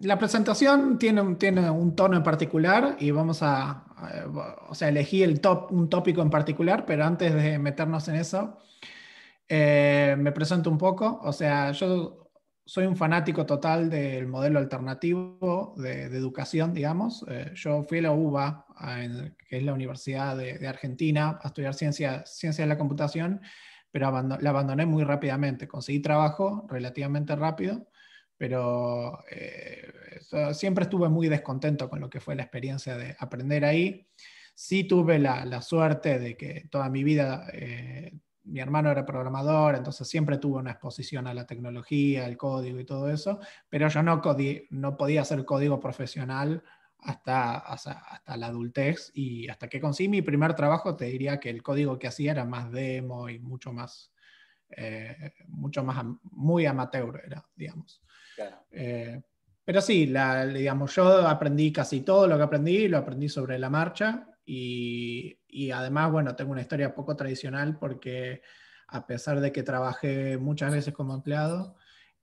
la presentación tiene, un, tiene un tono en particular y vamos a, o sea, elegí el top, un tópico en particular, pero antes de meternos en eso, eh, me presento un poco. O sea, yo soy un fanático total del modelo alternativo de, educación, digamos. Eh, yo fui a la UBA, que es la Universidad de, Argentina, a estudiar ciencia, ciencia de la computación, pero la abandoné muy rápidamente. Conseguí trabajo relativamente rápido pero eh, siempre estuve muy descontento con lo que fue la experiencia de aprender ahí. Sí tuve la, la suerte de que toda mi vida eh, mi hermano era programador, entonces siempre tuve una exposición a la tecnología, al código y todo eso, pero yo no, no podía hacer código profesional hasta, hasta, la adultez y hasta que conseguí mi primer trabajo te diría que el código que hacía era más demo y mucho más, eh, mucho más, muy amateur era, digamos. Eh, pero sí, digamos, yo aprendí casi todo lo que aprendí, lo aprendí sobre la marcha y, y, además, bueno, tengo una historia poco tradicional porque a pesar de que trabajé muchas veces como empleado,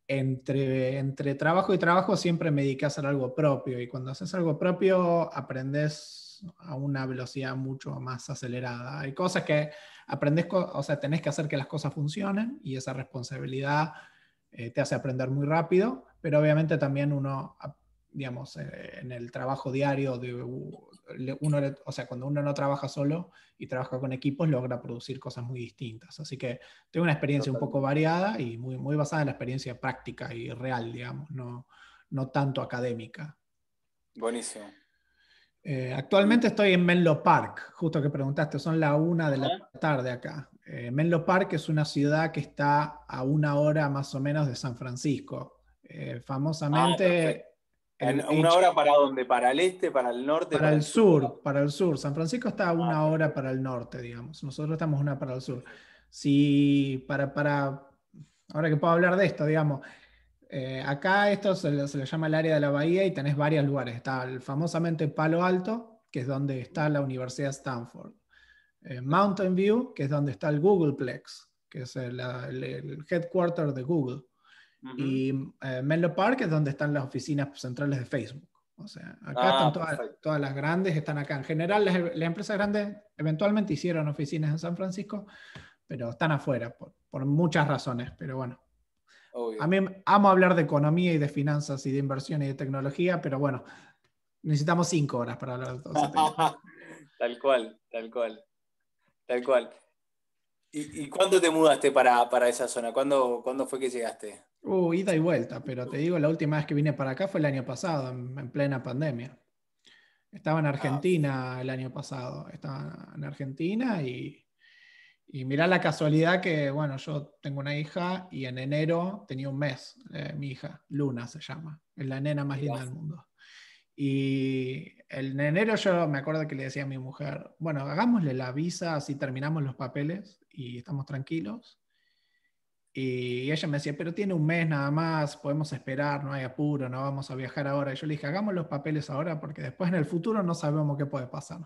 entre, entre trabajo y trabajo siempre me dediqué a hacer algo propio y cuando haces algo propio aprendes a una velocidad mucho más acelerada. Hay cosas que aprendes, o sea, tenés que hacer que las cosas funcionen y esa responsabilidad eh, te hace aprender muy rápido pero obviamente también uno, digamos, eh, en el trabajo diario, de uno, o sea, cuando uno no trabaja solo y trabaja con equipos, logra producir cosas muy distintas. Así que tengo una experiencia un poco variada y muy, muy basada en la experiencia práctica y real, digamos, no, tanto académica. Buenísimo. Eh, actualmente estoy en Menlo Park, justo que preguntaste, son la una de la tarde acá. Eh, Menlo Park es una ciudad que está a una hora más o menos de San Francisco, eh, famosamente... Ah, en una hora para dónde? ¿Para el este? ¿Para el norte? Para, el, sur, para el sur. San Francisco está ah, una hora para el norte, digamos. Nosotros estamos una para el sur. Si para, para, ahora que puedo hablar de esto, digamos, eh, acá esto se le, llama el área de la bahía y tenés varios lugares. Está famosamente Palo Alto, que es donde está la Universidad Stanford. Eh, Mountain View, que es donde está el Googleplex, que es el, el headquarter de Google. Y eh, Menlo Park es donde están las oficinas centrales de Facebook. O sea, acá ah, están todas, las grandes, están acá. En general, las, empresas grandes eventualmente hicieron oficinas en San Francisco, pero están afuera por, muchas razones. Pero bueno, a mí amo hablar de economía y de finanzas y de inversión y de tecnología, pero bueno, necesitamos cinco horas para hablar de todo tal cual, tal cual, tal cual. ¿Y, cuándo te mudaste para, para esa zona? ¿Cuándo, ¿Cuándo, fue que llegaste? Uh, ida y vuelta, pero te digo, la última vez que vine para acá fue el año pasado, en, plena pandemia. Estaba en ah. Argentina el año pasado, estaba en Argentina y, y mirá la casualidad que, bueno, yo tengo una hija y en enero tenía un mes, eh, mi hija, Luna se llama, es la nena más linda del mundo. Y en enero yo me acuerdo que le decía a mi mujer, bueno, hagámosle la visa, así terminamos los papeles y estamos tranquilos. Y ella me decía, pero tiene un mes nada más, podemos esperar, no hay apuro, no vamos a viajar ahora. Y yo le dije, hagamos los papeles ahora porque después en el futuro no sabemos qué puede pasar.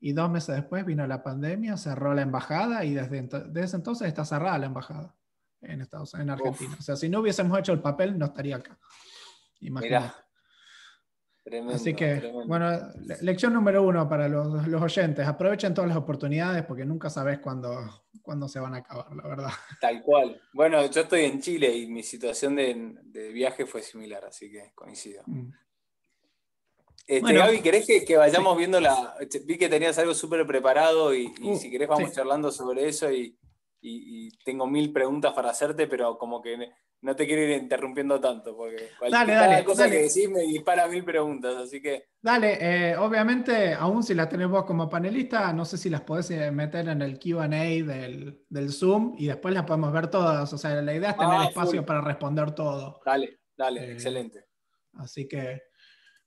Y dos meses después vino la pandemia, cerró la embajada y desde, ese desde entonces está cerrada la embajada en, Estados, en Argentina. O sea, si no hubiésemos hecho el papel, no estaría acá. Imagínate. Tremendo, Así que, bueno, lección número uno para los, oyentes, aprovechen todas las oportunidades porque nunca sabes cuándo, se van a acabar, la verdad. Tal cual. Bueno, yo estoy en Chile y mi situación de, viaje fue similar, así que coincido. Mm. Este, bueno, Gaby, ¿querés que, vayamos viendo la... Este, vi que tenías algo súper preparado y, uh, si querés vamos charlando sobre eso y tengo mil preguntas para hacerte, pero como que no te quiero ir interrumpiendo tanto, porque cualquier dale, dale, cosa que decís me dispara mil preguntas, así que... Dale, eh, obviamente, aún si las tenés vos como panelista, no sé si las podés eh, meter en el QA del, Zoom y después las podemos ver todas. O sea, la idea es tener ah, espacio para responder todo. Dale, dale, eh, excelente. Así que...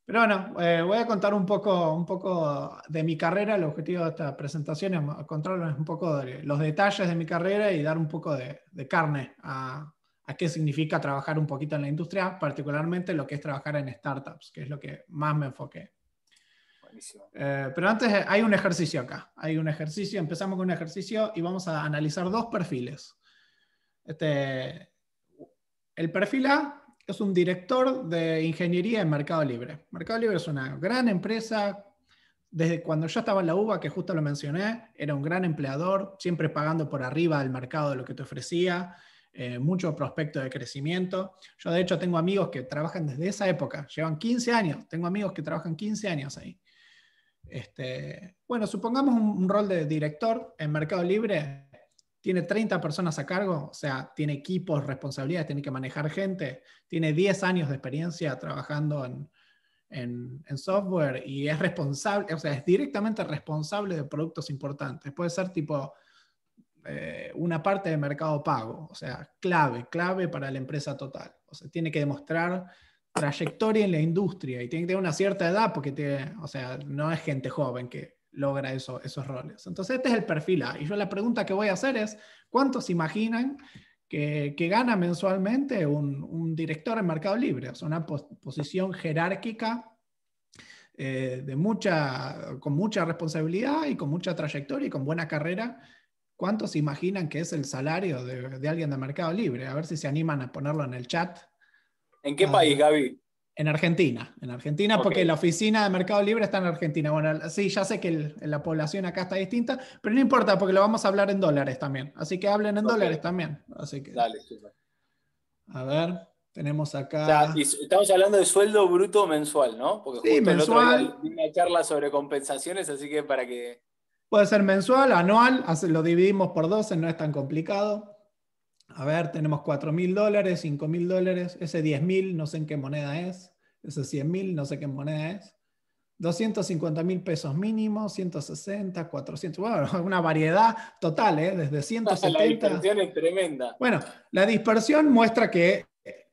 Pero bueno, voy a contar un poco, un poco de mi carrera. El objetivo de esta presentación es contarles un poco de los detalles de mi carrera y dar un poco de carne a, a qué significa trabajar un poquito en la industria, particularmente lo que es trabajar en startups, que es lo que más me enfoqué. Eh, pero antes hay un ejercicio acá, hay un ejercicio, empezamos con un ejercicio y vamos a analizar dos perfiles. Este, el perfil A es un director de ingeniería en Mercado Libre. Mercado Libre es una gran empresa, desde cuando yo estaba en la UBA, que justo lo mencioné, era un gran empleador, siempre pagando por arriba del mercado de lo que te ofrecía eh, mucho prospecto de crecimiento. Yo de hecho tengo amigos que trabajan desde esa época, llevan 15 años, tengo amigos que trabajan 15 años ahí. Este, bueno, supongamos un, rol de director en Mercado Libre, tiene 30 personas a cargo, o sea, tiene equipos, responsabilidades, tiene que manejar gente, tiene 10 años de experiencia trabajando en, en, software y es responsable, o sea, es directamente responsable de productos importantes. Puede ser tipo eh, una parte del mercado pago, o sea, clave, clave para la empresa total. O sea, tiene que demostrar trayectoria en la industria y tiene que tener una cierta edad porque o sea, no es gente joven que logra eso, esos roles. Entonces, este es el perfil A. Y yo la pregunta que voy a hacer es, ¿cuántos imaginan que, que gana mensualmente un, director en Mercado Libre? O sea, una posición jerárquica eh, de mucha, con mucha responsabilidad y con mucha trayectoria y con buena carrera ¿Cuántos imaginan que es el salario de, alguien de Mercado Libre? A ver si se animan a ponerlo en el chat. ¿En qué ah, país, Gaby? En Argentina, en Argentina, porque la oficina de Mercado Libre está en Argentina. Bueno, sí, ya sé que la población acá está distinta, pero no importa, porque lo vamos a hablar en dólares también. Así que hablen en dólares también. Dale, A ver, tenemos acá. estamos hablando de sueldo bruto mensual, ¿no? Porque sí, justo mensual. El otro día una charla sobre compensaciones, así que para que Puede ser mensual, anual, lo dividimos por 12, no es tan complicado. A ver, tenemos 4 mil dólares, 5 mil dólares, ese 10 mil, no sé en qué moneda es, ese 100 mil, no sé qué moneda es. 250 mil pesos mínimo, 160, 400, bueno, una variedad total, ¿eh? desde 170. la dispersión es tremenda. Bueno, la dispersión muestra que eh,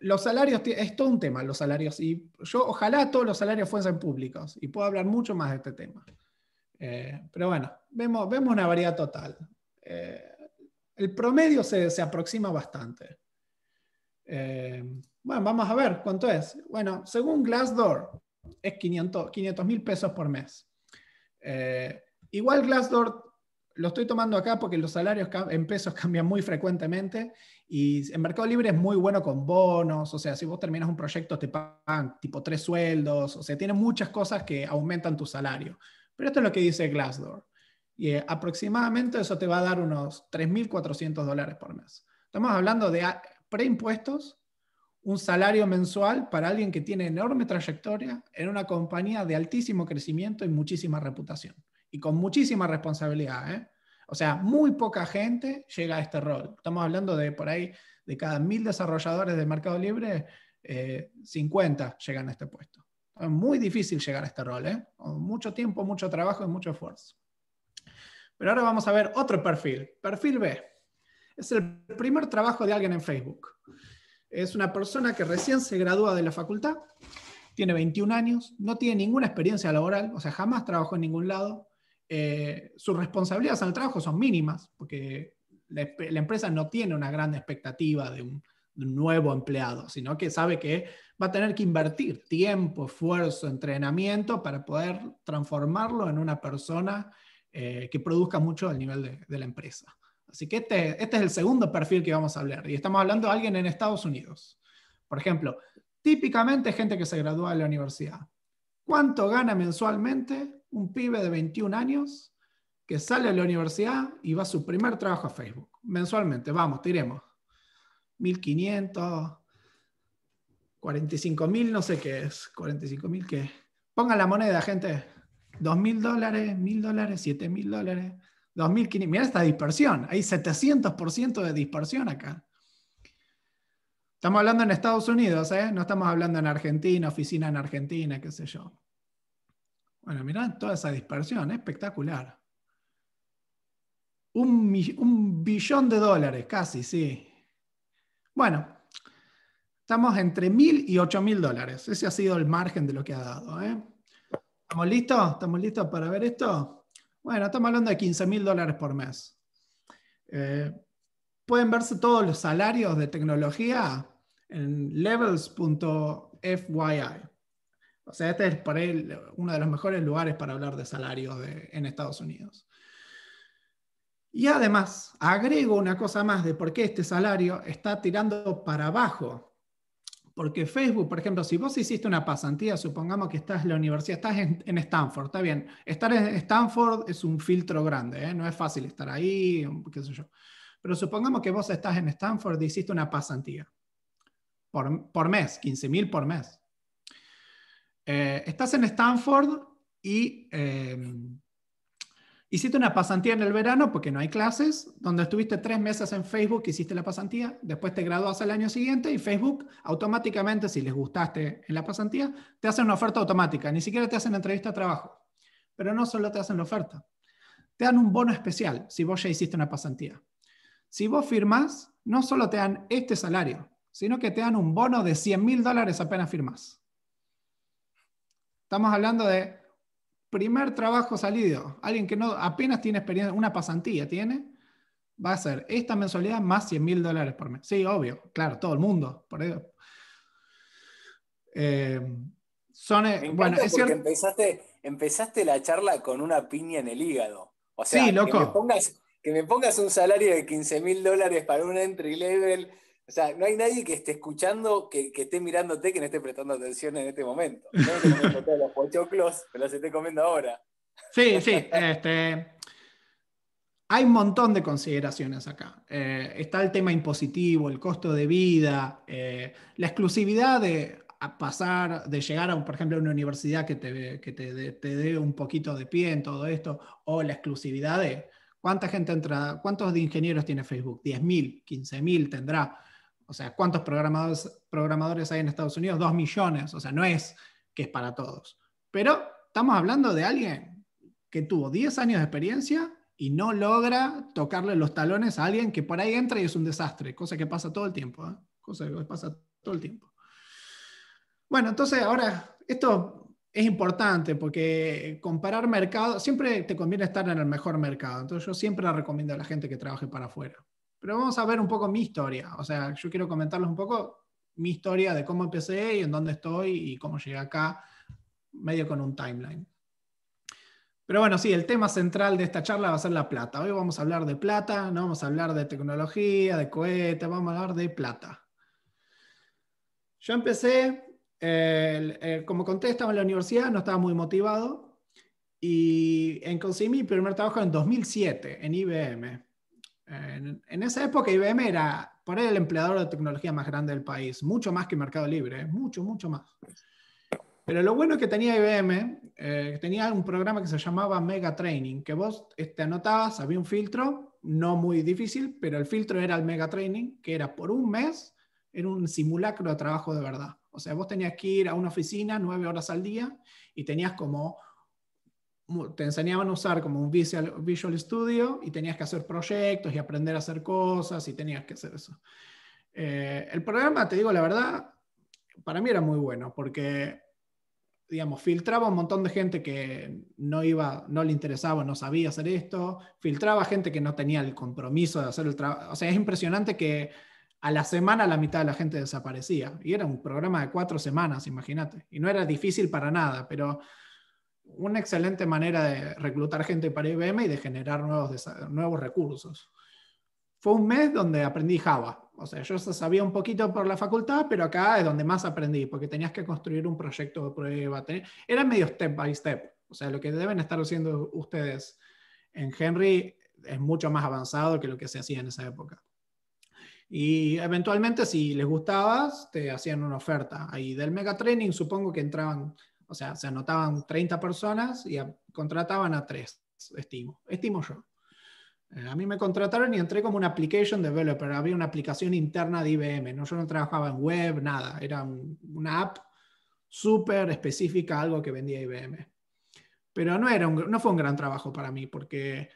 los salarios, es todo un tema los salarios, y yo ojalá todos los salarios fuesen públicos, y puedo hablar mucho más de este tema. Eh, pero bueno, vemos, una variedad total. Eh, el promedio se, se aproxima bastante. Eh, bueno, vamos a ver cuánto es. Bueno, según Glassdoor, es 500 mil pesos por mes. igual Glassdoor lo estoy tomando acá porque los salarios en pesos cambian muy frecuentemente y en Mercado Libre es muy bueno con bonos, o sea, si vos terminas un proyecto te pagan tipo tres sueldos, o sea, tiene muchas cosas que aumentan tu salario. Pero esto es lo que dice Glassdoor. Y eh, aproximadamente eso te va a dar unos 3.400 dólares por mes. Estamos hablando de ah, preimpuestos, un salario mensual para alguien que tiene enorme trayectoria en una compañía de altísimo crecimiento y muchísima reputación. Y con muchísima responsabilidad. ¿eh? O sea, muy poca gente llega a este rol. Estamos hablando de por ahí, de cada mil desarrolladores de Mercado Libre, 50 eh, llegan a este puesto. Es muy difícil llegar a este rol, ¿eh? Mucho tiempo, mucho trabajo y mucho esfuerzo. Pero ahora vamos a ver otro perfil, perfil B. Es el primer trabajo de alguien en Facebook. Es una persona que recién se gradúa de la facultad, tiene 21 años, no tiene ninguna experiencia laboral, o sea, jamás trabajó en ningún lado. Eh, sus responsabilidades en el trabajo son mínimas, porque la, empresa no tiene una gran expectativa de un nuevo empleado, sino que sabe que va a tener que invertir tiempo, esfuerzo, entrenamiento para poder transformarlo en una persona eh, que produzca mucho al nivel de, la empresa. Así que este, este, es el segundo perfil que vamos a hablar y estamos hablando de alguien en Estados Unidos. Por ejemplo, típicamente gente que se gradúa de la universidad. ¿Cuánto gana mensualmente un pibe de 21 años que sale de la universidad y va a su primer trabajo a Facebook? Mensualmente, vamos, tiremos. 1500, 45.000, no sé qué es, 45.000 qué. Pongan la moneda, gente. 2.000 dólares, 1.000 dólares, 7.000 dólares, 2.500. Mirá esta dispersión. Hay 700% de dispersión acá. Estamos hablando en Estados Unidos, ¿eh? no estamos hablando en Argentina, oficina en Argentina, qué sé yo. Bueno, mirá toda esa dispersión, espectacular. un billón de dólares, casi, sí, bueno, estamos entre mil y ocho mil dólares. Ese ha sido el margen de lo que ha dado. ¿eh? ¿Estamos listos? ¿Estamos listos para ver esto? Bueno, estamos hablando de quince mil dólares por mes. Eh, pueden verse todos los salarios de tecnología en levels.fyi. O sea, este es por uno de los mejores lugares para hablar de salarios en Estados Unidos. Y además, agrego una cosa más de por qué este salario está tirando para abajo. Porque Facebook, por ejemplo, si vos hiciste una pasantía, supongamos que estás en la universidad, estás en, Stanford, está bien. Estar en Stanford es un filtro grande, ¿eh? no es fácil estar ahí, qué sé yo. Pero supongamos que vos estás en Stanford y hiciste una pasantía por, mes, 15 mil por mes. Eh, estás en Stanford y eh, Hiciste una pasantía en el verano porque no hay clases, donde estuviste tres meses en Facebook, hiciste la pasantía, después te graduas al año siguiente y Facebook automáticamente, si les gustaste en la pasantía, te hace una oferta automática, ni siquiera te hacen entrevista de trabajo. Pero no solo te hacen la oferta, te dan un bono especial si vos ya hiciste una pasantía. Si vos firmás, no solo te dan este salario, sino que te dan un bono de 100 mil dólares apenas firmás. Estamos hablando de primer trabajo salido, alguien que no apenas tiene experiencia, una pasantía tiene, va a ser esta mensualidad más 100 mil dólares por mes. Sí, obvio, claro, todo el mundo. Por eso. Eh, son, eh, bueno, es Empezaste, empezaste la charla con una piña en el hígado. O sea, sí, Que me pongas, que me pongas un salario de 15 mil dólares para un entry level o sea, no hay nadie que esté escuchando, que, que esté mirándote, que no esté prestando atención en este momento. No este los pochoclos, me los esté comiendo ahora. Sí, sí. este, hay un montón de consideraciones acá. Eh, está el tema impositivo, el costo de vida, eh, la exclusividad de pasar, de llegar a, por ejemplo, a una universidad que te, que te, te dé un poquito de pie en todo esto, o la exclusividad de cuánta gente entra, cuántos de ingenieros tiene Facebook, 10.000, 15.000 tendrá. O sea, ¿cuántos programadores, hay en Estados Unidos? Dos millones. O sea, no es que es para todos. Pero estamos hablando de alguien que tuvo 10 años de experiencia y no logra tocarle los talones a alguien que por ahí entra y es un desastre, cosa que pasa todo el tiempo. ¿eh? Cosa que pasa todo el tiempo. Bueno, entonces ahora, esto es importante porque comparar mercado, siempre te conviene estar en el mejor mercado. Entonces yo siempre recomiendo a la gente que trabaje para afuera. Pero vamos a ver un poco mi historia. O sea, yo quiero comentarles un poco mi historia de cómo empecé y en dónde estoy y cómo llegué acá, medio con un timeline. Pero bueno, sí, el tema central de esta charla va a ser la plata. Hoy vamos a hablar de plata, no vamos a hablar de tecnología, de cohetes, vamos a hablar de plata. Yo empecé, como conté, estaba en la universidad, no estaba muy motivado y conseguí mi primer trabajo en 2007 en IBM. En, esa época IBM era por ahí el empleador de tecnología más grande del país, mucho más que Mercado Libre, ¿eh? mucho, mucho más. Pero lo bueno que tenía IBM, eh, tenía un programa que se llamaba Mega Training, que vos te este, anotabas, había un filtro, no muy difícil, pero el filtro era el Mega Training, que era por un mes, era un simulacro de trabajo de verdad. O sea, vos tenías que ir a una oficina nueve horas al día y tenías como te enseñaban a usar como un Visual, Studio y tenías que hacer proyectos y aprender a hacer cosas y tenías que hacer eso. Eh, el programa, te digo la verdad, para mí era muy bueno porque, digamos, filtraba un montón de gente que no iba, no le interesaba, no sabía hacer esto, filtraba gente que no tenía el compromiso de hacer el trabajo. O sea, es impresionante que a la semana la mitad de la gente desaparecía y era un programa de cuatro semanas, imagínate. Y no era difícil para nada, pero una excelente manera de reclutar gente para IBM y de generar nuevos, nuevos recursos. Fue un mes donde aprendí Java. O sea, yo sabía un poquito por la facultad, pero acá es donde más aprendí, porque tenías que construir un proyecto de prueba. Era medio step by step. O sea, lo que deben estar haciendo ustedes en Henry es mucho más avanzado que lo que se hacía en esa época. Y eventualmente, si les gustaba, te hacían una oferta. Ahí del mega training, supongo que entraban o sea, se anotaban 30 personas y contrataban a tres, estimo. Estimo yo. Eh, a mí me contrataron y entré como un application developer. Había una aplicación interna de IBM. ¿no? Yo no trabajaba en web, nada. Era una app súper específica, algo que vendía IBM. Pero no, era no fue un gran trabajo para mí porque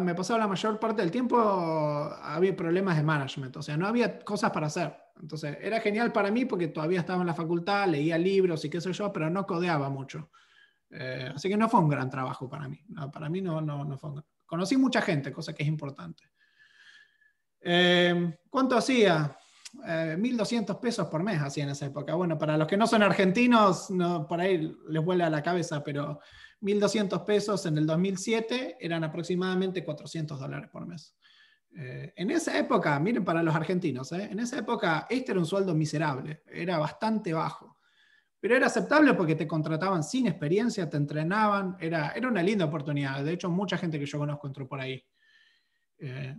me pasaba la mayor parte del tiempo había problemas de management, o sea, no había cosas para hacer. Entonces era genial para mí porque todavía estaba en la facultad, leía libros y qué sé yo, pero no codeaba mucho. Eh, así que no fue un gran trabajo para mí. para mí no, fue Conocí mucha gente, cosa que es importante. Eh, ¿Cuánto hacía? 1.200 eh, pesos por mes hacía en esa época. Bueno, para los que no son argentinos, por ahí les vuela la cabeza, pero 1.200 pesos en el 2007 eran aproximadamente 400 dólares por mes. Eh, en esa época, miren para los argentinos, ¿eh? en esa época este era un sueldo miserable, era bastante bajo, pero era aceptable porque te contrataban sin experiencia, te entrenaban, era, era una linda oportunidad. De hecho, mucha gente que yo conozco entró por ahí. Eh,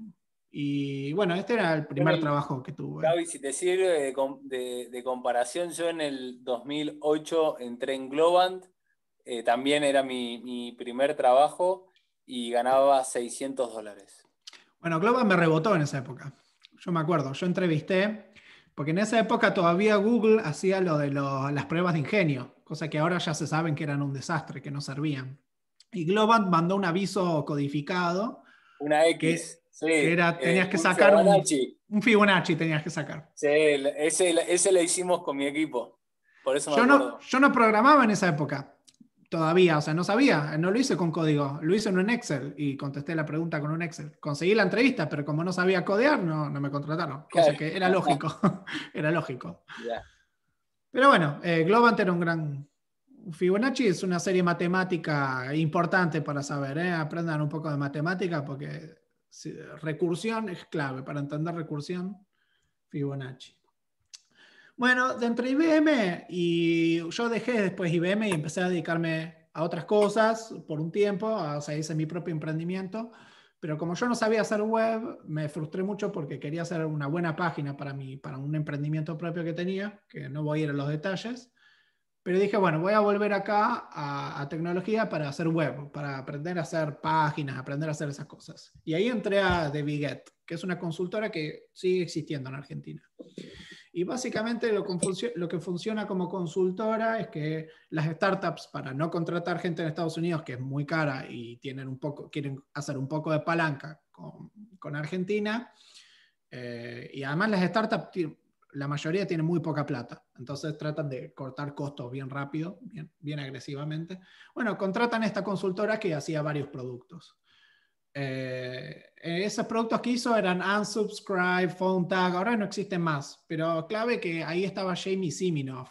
y bueno, este era el primer trabajo que tuve. Gaby, si te sirve de, comparación, yo en el 2008 entré en Globant, también era mi, mi primer trabajo y ganaba 600 dólares. Bueno, Globant me rebotó en esa época. Yo me acuerdo, yo entrevisté, porque en esa época todavía Google hacía lo de las pruebas de ingenio, cosa que ahora ya se saben que eran un desastre, que no servían. Y Globant mandó un aviso codificado. Una X. sí, era, eh, tenías que sacar un Fibonacci. Un, Fibonacci tenías que sacar. Sí, ese, ese lo hicimos con mi equipo. Por eso yo, no, yo no programaba en esa época todavía, o sea, no sabía, no lo hice con código, lo hice en un Excel y contesté la pregunta con un Excel. Conseguí la entrevista, pero como no sabía codear, no, no me contrataron, cosa que era lógico, era lógico. Pero bueno, eh, Globant era un gran... Fibonacci es una serie matemática importante para saber, eh, aprendan un poco de matemática porque recursión es clave, para entender recursión, Fibonacci. Bueno, de IBM y yo dejé después IBM y empecé a dedicarme a otras cosas por un tiempo, o sea, hice mi propio emprendimiento, pero como yo no sabía hacer web, me frustré mucho porque quería hacer una buena página para, mí, para un emprendimiento propio que tenía, que no voy a ir a los detalles, pero dije, bueno, voy a volver acá a, tecnología para hacer web, para aprender a hacer páginas, aprender a hacer esas cosas. Y ahí entré a The que es una consultora que sigue existiendo en Argentina. Y básicamente lo, que funciona como consultora es que las startups, para no contratar gente en Estados Unidos, que es muy cara y tienen un poco, quieren hacer un poco de palanca con, Argentina, eh, y además las startups, la mayoría tienen muy poca plata, entonces tratan de cortar costos bien rápido, bien, bien agresivamente. Bueno, contratan a esta consultora que hacía varios productos. Eh, eh, esos productos que hizo eran Unsubscribe, Phone Tag, ahora no existen más, pero clave que ahí estaba Jamie Siminoff.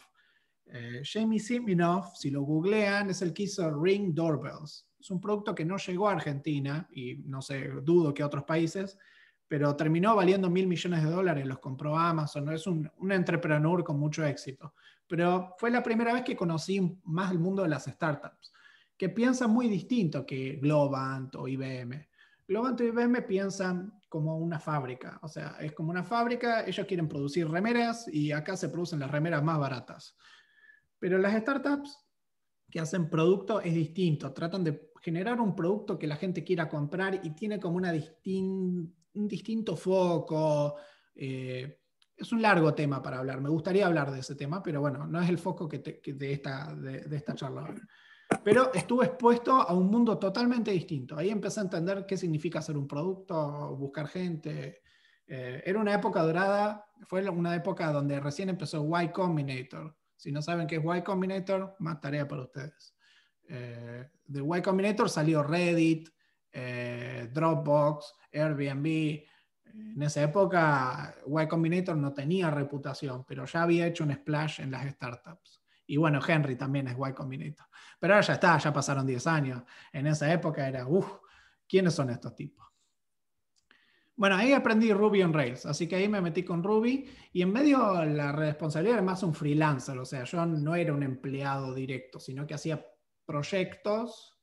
Eh, Jamie Siminoff, si lo googlean, es el que hizo Ring Doorbells. Es un producto que no llegó a Argentina y no sé, dudo que a otros países, pero terminó valiendo mil millones de dólares, los compró Amazon, es un, un entrepreneur con mucho éxito. Pero fue la primera vez que conocí más el mundo de las startups, que piensan muy distinto que Globant o IBM y me piensan como una fábrica, o sea, es como una fábrica, ellos quieren producir remeras y acá se producen las remeras más baratas. Pero las startups que hacen producto es distinto, tratan de generar un producto que la gente quiera comprar y tiene como un distinto foco. Eh, es un largo tema para hablar, me gustaría hablar de ese tema, pero bueno, no es el foco de, esta, de esta charla. Pero estuve expuesto a un mundo totalmente distinto. Ahí empecé a entender qué significa hacer un producto, buscar gente. Eh, era una época dorada, fue una época donde recién empezó Y Combinator. Si no saben qué es Y Combinator, más tarea para ustedes. Eh, de Y Combinator salió Reddit, eh, Dropbox, Airbnb. En esa época Y Combinator no tenía reputación, pero ya había hecho un splash en las startups. Y bueno, Henry también es guay Combinator. Pero ahora ya está, ya pasaron 10 años. En esa época era, uff, ¿quiénes son estos tipos? Bueno, ahí aprendí Ruby on Rails, así que ahí me metí con Ruby y en medio la responsabilidad era más un freelancer, o sea, yo no era un empleado directo, sino que hacía proyectos,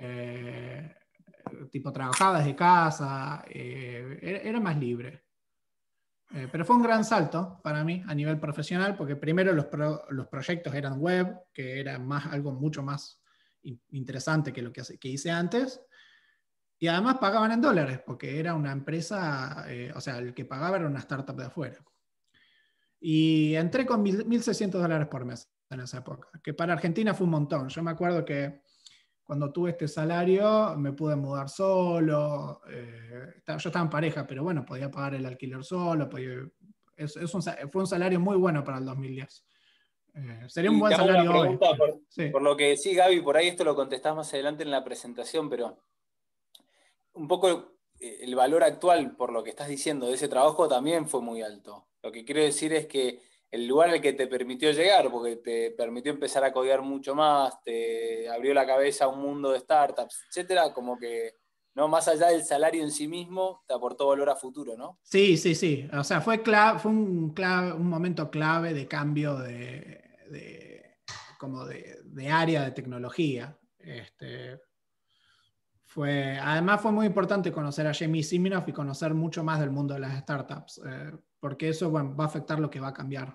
eh, tipo trabajadas de casa, eh, era más libre. Eh, pero fue un gran salto para mí a nivel profesional, porque primero los, proyectos eran web, que era más, algo mucho más interesante que lo que, que, hice antes. Y además pagaban en dólares, porque era una empresa, eh, o sea, el que pagaba era una startup de afuera. Y entré con 1.600 dólares por mes en esa época, que para Argentina fue un montón. Yo me acuerdo que cuando tuve este salario me pude mudar solo, eh, yo estaba en pareja, pero bueno, podía pagar el alquiler solo, fue un salario muy bueno para el 2010. Eh, sería un buen salario. hoy, por, por, lo que decís, Gaby, por ahí esto lo contestás más adelante en la presentación, pero un poco eh, el valor actual por lo que estás diciendo de ese trabajo también fue muy alto. Lo que quiero decir es que el lugar al que te permitió llegar, porque te permitió empezar a codear mucho más, te abrió la cabeza a un mundo de startups, etcétera, como que no más allá del salario en sí mismo, te aportó valor a futuro, ¿no? Sí, sí, sí. O sea, fue, un, momento clave de cambio de, como de, área de tecnología. Este, fue, además fue muy importante conocer a Jamie Siminoff y conocer mucho más del mundo de las startups. Eh, porque eso bueno, va a afectar lo que va a cambiar.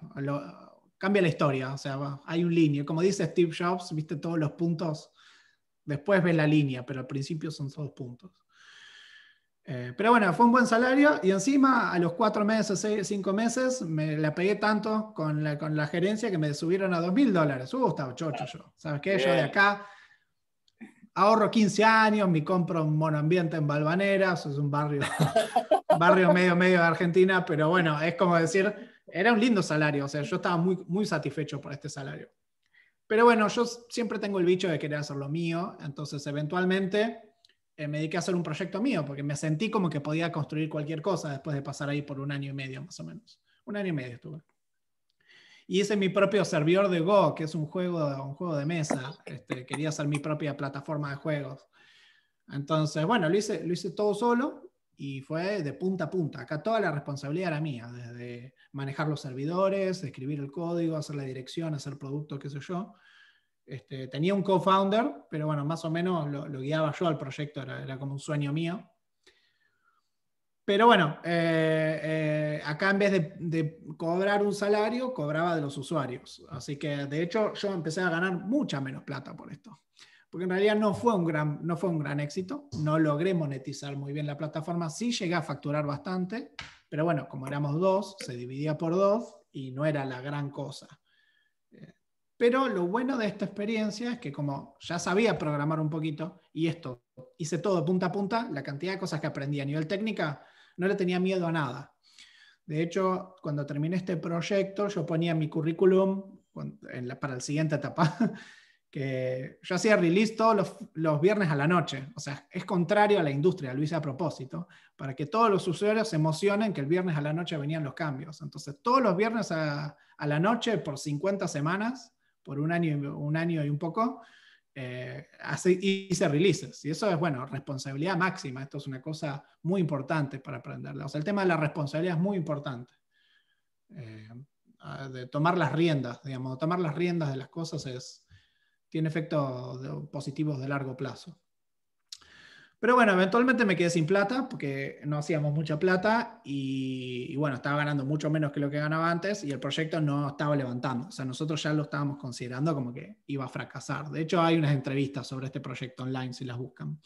cambia la historia, o sea, hay un línea. Como dice Steve Jobs, viste todos los puntos, después ves la línea, pero al principio son todos puntos. Eh, pero bueno, fue un buen salario y encima a los cuatro meses, cinco meses, me la pegué tanto con la, con la gerencia que me subieron a dos mil dólares. Uy, uh, estaba chocho yo. ¿Sabes qué? Yo de acá ahorro 15 años, me compro un monoambiente en Balvanera, es un barrio, barrio medio medio de Argentina, pero bueno, es como decir, era un lindo salario, o sea, yo estaba muy, muy satisfecho por este salario. Pero bueno, yo siempre tengo el bicho de querer hacer lo mío, entonces eventualmente eh, me dediqué a hacer un proyecto mío, porque me sentí como que podía construir cualquier cosa después de pasar ahí por un año y medio, más o menos. Un año y medio estuve y hice mi propio servidor de Go, que es un juego, un juego de mesa. Este, quería hacer mi propia plataforma de juegos. Entonces, bueno, lo hice, lo hice todo solo y fue de punta a punta. Acá toda la responsabilidad era mía, desde manejar los servidores, escribir el código, hacer la dirección, hacer producto, qué sé yo. Este, tenía un co-founder, pero bueno, más o menos lo, guiaba yo al proyecto, era, como un sueño mío. Pero bueno, eh, eh, acá en vez de, cobrar un salario, cobraba de los usuarios. Así que de hecho yo empecé a ganar mucha menos plata por esto. Porque en realidad no fue un gran, no fue un gran éxito, no logré monetizar muy bien la plataforma, sí llegué a facturar bastante, pero bueno, como éramos dos, se dividía por dos y no era la gran cosa. Pero lo bueno de esta experiencia es que como ya sabía programar un poquito y esto hice todo punta a punta, la cantidad de cosas que aprendí a nivel técnica no le tenía miedo a nada. De hecho, cuando terminé este proyecto, yo ponía mi currículum para la siguiente etapa, que yo hacía release todos los, viernes a la noche. O sea, es contrario a la industria, lo hice a propósito, para que todos los usuarios se emocionen que el viernes a la noche venían los cambios. Entonces, todos los viernes a, la noche por 50 semanas, por un año, un año y un poco, eh, se hice releases. Y eso es, bueno, responsabilidad máxima. Esto es una cosa muy importante para aprenderla. O sea, el tema de la responsabilidad es muy importante. Eh, de tomar las riendas, digamos, tomar las riendas de las cosas es, tiene efectos positivos de largo plazo. Pero bueno, eventualmente me quedé sin plata porque no hacíamos mucha plata y, bueno, estaba ganando mucho menos que lo que ganaba antes y el proyecto no estaba levantando. O sea, nosotros ya lo estábamos considerando como que iba a fracasar. De hecho, hay unas entrevistas sobre este proyecto online si las buscan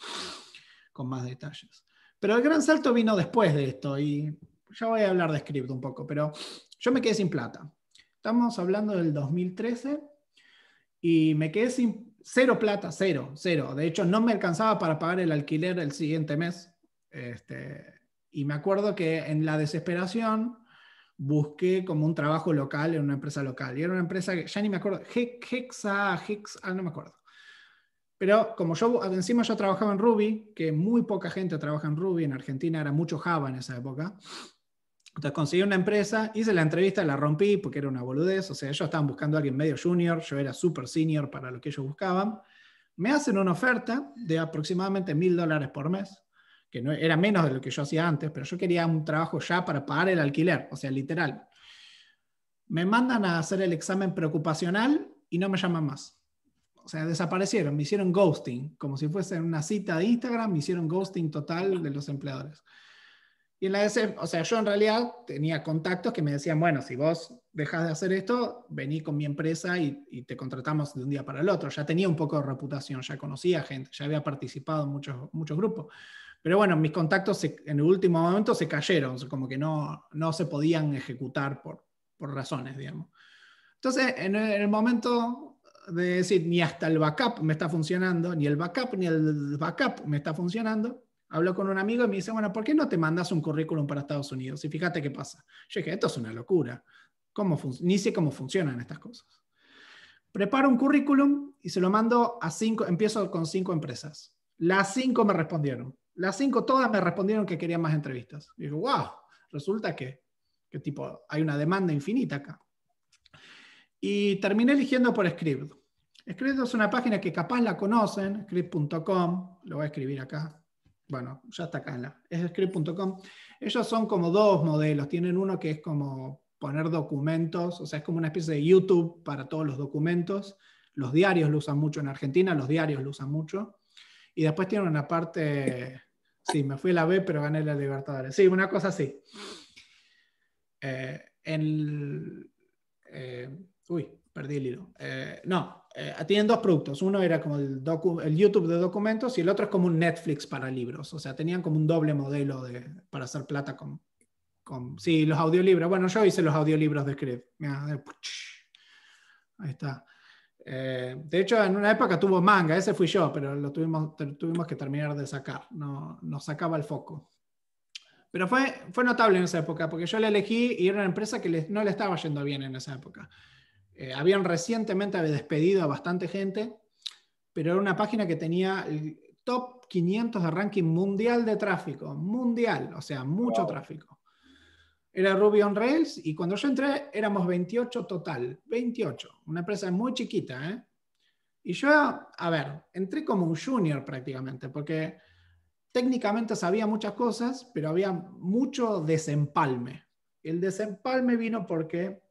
con más detalles. Pero el gran salto vino después de esto y ya voy a hablar de script un poco, pero yo me quedé sin plata. Estamos hablando del 2013 y me quedé sin cero plata, cero, cero. De hecho, no me alcanzaba para pagar el alquiler el siguiente mes. Este, y me acuerdo que en la desesperación busqué como un trabajo local en una empresa local. Y era una empresa que ya ni me acuerdo, Hexa, Hexa, ah, no me acuerdo. Pero como yo, encima yo trabajaba en Ruby, que muy poca gente trabaja en Ruby, en Argentina era mucho Java en esa época, entonces conseguí una empresa, hice la entrevista, la rompí porque era una boludez, o sea, ellos estaban buscando a alguien medio junior, yo era super senior para lo que ellos buscaban. Me hacen una oferta de aproximadamente mil dólares por mes, que no, era menos de lo que yo hacía antes, pero yo quería un trabajo ya para pagar el alquiler, o sea, literal. Me mandan a hacer el examen preocupacional y no me llaman más. O sea, desaparecieron, me hicieron ghosting, como si fuese una cita de Instagram, me hicieron ghosting total de los empleadores. Y en la o sea, yo en realidad tenía contactos que me decían, bueno, si vos dejas de hacer esto, vení con mi empresa y, te contratamos de un día para el otro. Ya tenía un poco de reputación, ya conocía gente, ya había participado en muchos, muchos grupos. Pero bueno, mis contactos en el último momento se cayeron, como que no, no se podían ejecutar por, por razones, digamos. Entonces, en el momento de decir, ni hasta el backup me está funcionando, ni el backup ni el backup me está funcionando, Hablo con un amigo y me dice, bueno, ¿por qué no te mandas un currículum para Estados Unidos? Y fíjate qué pasa. Yo dije, esto es una locura. ¿Cómo Ni sé cómo funcionan estas cosas. Preparo un currículum y se lo mando a cinco, empiezo con cinco empresas. Las cinco me respondieron. Las cinco todas me respondieron que querían más entrevistas. Y digo, wow, resulta que, tipo, hay una demanda infinita acá. Y terminé eligiendo por Script. Scribd es una página que capaz la conocen, script.com, lo voy a escribir acá, bueno, ya está acá en la es script.com. Ellos son como dos modelos. Tienen uno que es como poner documentos, o sea, es como una especie de YouTube para todos los documentos. Los diarios lo usan mucho en Argentina, los diarios lo usan mucho. Y después tienen una parte, sí, me fui a la B, pero gané la Libertadores. Sí, una cosa así. Eh, eh, uy, perdí el hilo. Eh, no, eh, tienen dos productos. Uno era como el, YouTube de documentos y el otro es como un Netflix para libros. O sea, tenían como un doble modelo de, para hacer plata con, con... Sí, los audiolibros. Bueno, yo hice los audiolibros de Script. Ahí está. Eh, de hecho, en una época tuvo manga, ese fui yo, pero lo tuvimos, tuvimos que terminar de sacar. No, nos sacaba el foco. Pero fue, fue notable en esa época, porque yo la elegí y era una empresa que no le estaba yendo bien en esa época. Eh, habían recientemente despedido a bastante gente, pero era una página que tenía el top 500 de ranking mundial de tráfico, mundial, o sea, mucho tráfico. Era Ruby on Rails y cuando yo entré éramos 28 total, 28, una empresa muy chiquita. ¿eh? Y yo, a ver, entré como un junior prácticamente, porque técnicamente sabía muchas cosas, pero había mucho desempalme. El desempalme vino porque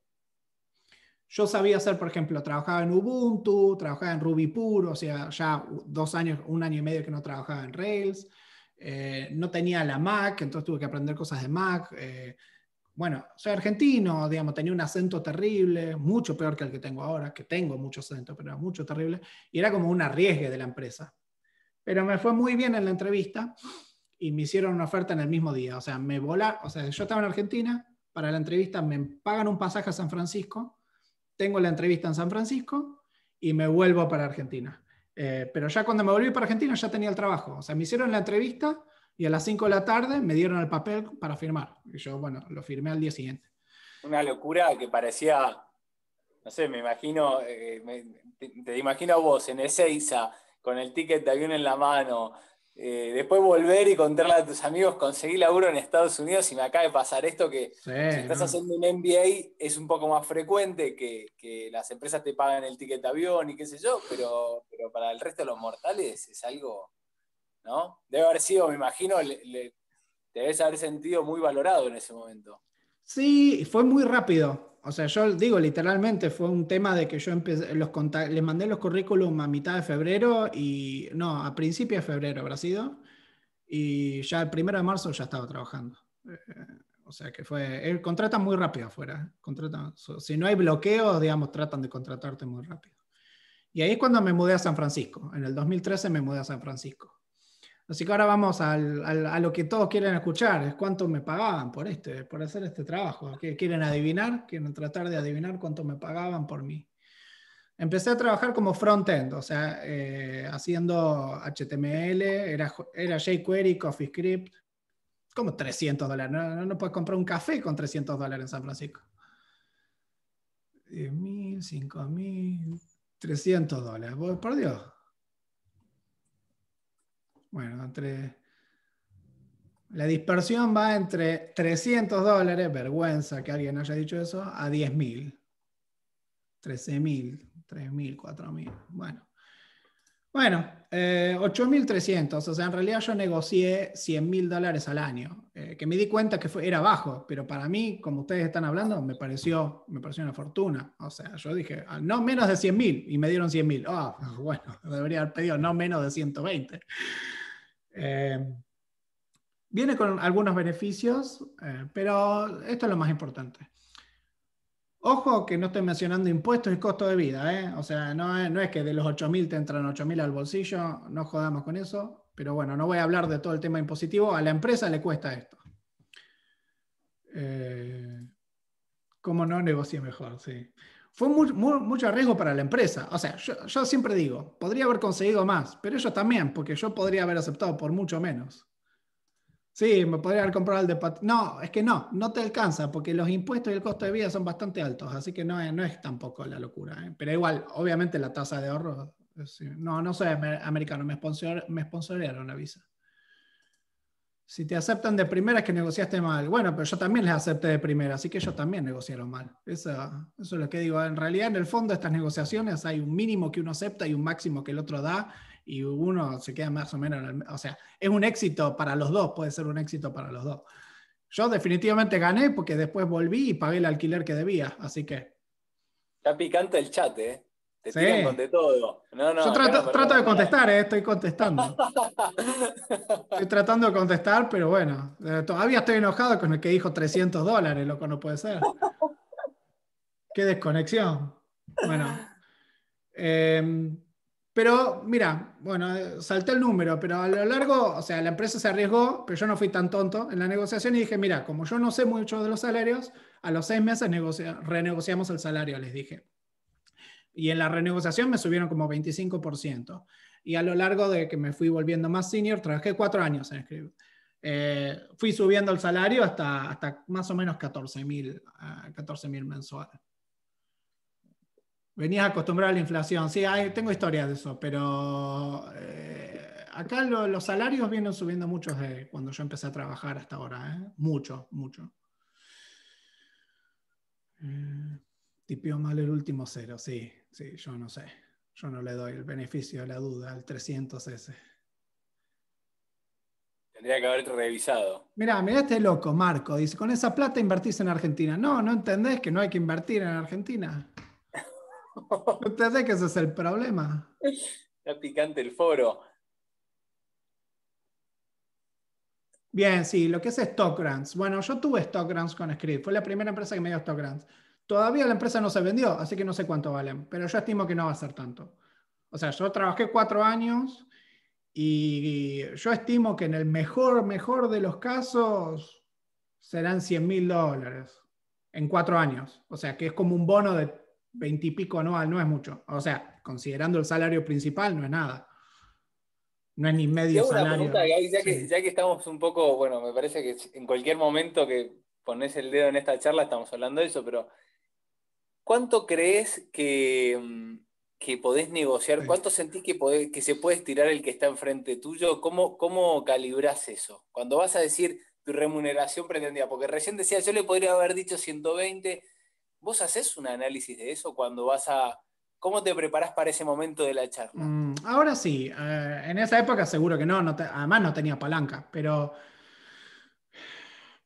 yo sabía hacer, por ejemplo, trabajaba en Ubuntu, trabajaba en Ruby puro, o sea, ya dos años, un año y medio que no trabajaba en Rails. Eh, no tenía la Mac, entonces tuve que aprender cosas de Mac. Eh, bueno, soy argentino, digamos, tenía un acento terrible, mucho peor que el que tengo ahora, que tengo mucho acento, pero mucho terrible, y era como un arriesgue de la empresa. Pero me fue muy bien en la entrevista y me hicieron una oferta en el mismo día, o sea, me vola, o sea, yo estaba en Argentina, para la entrevista me pagan un pasaje a San Francisco tengo la entrevista en San Francisco y me vuelvo para Argentina. Eh, pero ya cuando me volví para Argentina ya tenía el trabajo. O sea, me hicieron la entrevista y a las 5 de la tarde me dieron el papel para firmar. Y yo, bueno, lo firmé al día siguiente. Una locura que parecía, no sé, me imagino, eh, te, imagino vos en Ezeiza con el ticket de avión en la mano, eh, después volver y contarle a tus amigos, conseguí laburo en Estados Unidos y me acaba de pasar esto que si estás haciendo un MBA es un poco más frecuente que, las empresas te pagan el ticket avión y qué sé yo, pero, pero para el resto de los mortales es algo, ¿no? Debe haber sido, me imagino, le, te debes haber sentido muy valorado en ese momento. Sí, fue muy rápido. O sea, yo digo literalmente, fue un tema de que yo empecé, los les mandé los currículum a mitad de febrero y no, a principios de febrero habrá sido. Y ya el primero de marzo ya estaba trabajando. Eh, o sea que fue, el contratan muy rápido afuera. ¿eh? si no hay bloqueo, digamos, tratan de contratarte muy rápido. Y ahí es cuando me mudé a San Francisco. En el 2013 me mudé a San Francisco. Así que ahora vamos a lo que todos quieren escuchar, es cuánto me pagaban por, este, por hacer este trabajo. quieren adivinar? Quieren tratar de adivinar cuánto me pagaban por mí. Empecé a trabajar como front-end, o sea, eh, haciendo HTML, era, era jQuery, CoffeeScript, como 300 dólares. No, puedes comprar un café con 300 dólares en San Francisco. 10.000, 5.000 300 dólares. Por Dios. Bueno, entre... La dispersión va entre 300 dólares, vergüenza que alguien haya dicho eso, a 10.000. 13.000, 3.000, 4.000, Bueno, bueno 8.300, eh, o sea, en realidad yo negocié 100.000 dólares al año, eh, que me di cuenta que era bajo, pero para mí, como ustedes están hablando, me pareció, me pareció una fortuna. O sea, yo dije, ah, no menos de 100.000, y me dieron 100.000. Ah, bueno, debería haber pedido no menos de 120. Eh, viene con algunos beneficios, eh, pero esto es lo más importante. Ojo que no estoy mencionando impuestos y costo de vida, eh. o sea, no es, que de los 8.000 te entran 8.000 al bolsillo, no jodamos con eso, pero bueno, no voy a hablar de todo el tema impositivo, a la empresa le cuesta esto. ¿Cómo no negocié mejor? Sí fue mucho riesgo para la empresa. O sea, yo, siempre digo, podría haber conseguido más, pero ellos también, porque yo podría haber aceptado por mucho menos. Sí, me podría haber comprado el de... No, es que no, no te alcanza, porque los impuestos y el costo de vida son bastante altos, así que no es, no es tampoco la locura. ¿eh? Pero igual, obviamente la tasa de ahorro... No, no soy americano, me, sponsor, me sponsorearon la visa. Si te aceptan de primera es que negociaste mal. Bueno, pero yo también les acepté de primera, así que yo también negociaron mal. Eso, eso es lo que digo. En realidad, en el fondo estas negociaciones hay un mínimo que uno acepta y un máximo que el otro da y uno se queda más o menos en el, O sea, es un éxito para los dos, puede ser un éxito para los dos. Yo definitivamente gané porque después volví y pagué el alquiler que debía, así que... Está picante el chat, ¿eh? todo. Yo trato, de contestar, eh, estoy contestando. estoy tratando de contestar, pero bueno, eh, todavía estoy enojado con el que dijo 300 dólares, loco, no puede ser. Qué desconexión. Bueno. Em, pero mira, bueno, eh, salté el número, pero a lo largo, o sea, la empresa se arriesgó, pero yo no fui tan tonto en la negociación y dije, mira, como yo no sé mucho de los salarios, a los seis meses renegociamos el salario, les dije. Y en la renegociación me subieron como 25%. Y a lo largo de que me fui volviendo más senior, trabajé cuatro años en Scribd. Eh, fui subiendo el salario hasta, hasta más o menos 14 mil uh, mensual. Venías acostumbrado a la inflación. Sí, tengo historias de eso, pero eh, acá los salarios vienen subiendo mucho desde cuando yo empecé a trabajar hasta ahora. ¿eh? Mucho, mucho. Tipió mal el último cero, sí. Sí, yo no sé. Yo no le doy el beneficio de la duda al 300S. Tendría que haber revisado. Mirá, mirá este loco, Marco. Dice, con esa plata invertís en Argentina. No, no entendés que no hay que invertir en Argentina. no entendés que ese es el problema. Está picante el foro. Bien, sí, lo que es stock grants. Bueno, yo tuve stock grants con Script. Fue la primera empresa que me dio stock grants. Todavía la empresa no se vendió, así que no sé cuánto valen, pero yo estimo que no va a ser tanto. O sea, yo trabajé cuatro años y yo estimo que en el mejor, mejor de los casos serán 100 mil dólares en cuatro años. O sea, que es como un bono de 20 y pico anual, no es mucho. O sea, considerando el salario principal, no es nada. No es ni medio salario. ya, que, ya que estamos un poco, bueno, me parece que en cualquier momento que pones el dedo en esta charla estamos hablando de eso, pero ¿cuánto crees que, mm, podés negociar? ¿Cuánto sentís que, que se puede estirar el que está enfrente tuyo? ¿Cómo, ¿Cómo calibrás eso? Cuando vas a decir tu remuneración pretendida, porque recién decía, yo le podría haber dicho 120, ¿vos haces un análisis de eso cuando vas a... ¿Cómo te preparás para ese momento de la charla? Mm, ahora sí, eh, en esa época seguro que no, no además no tenía palanca, pero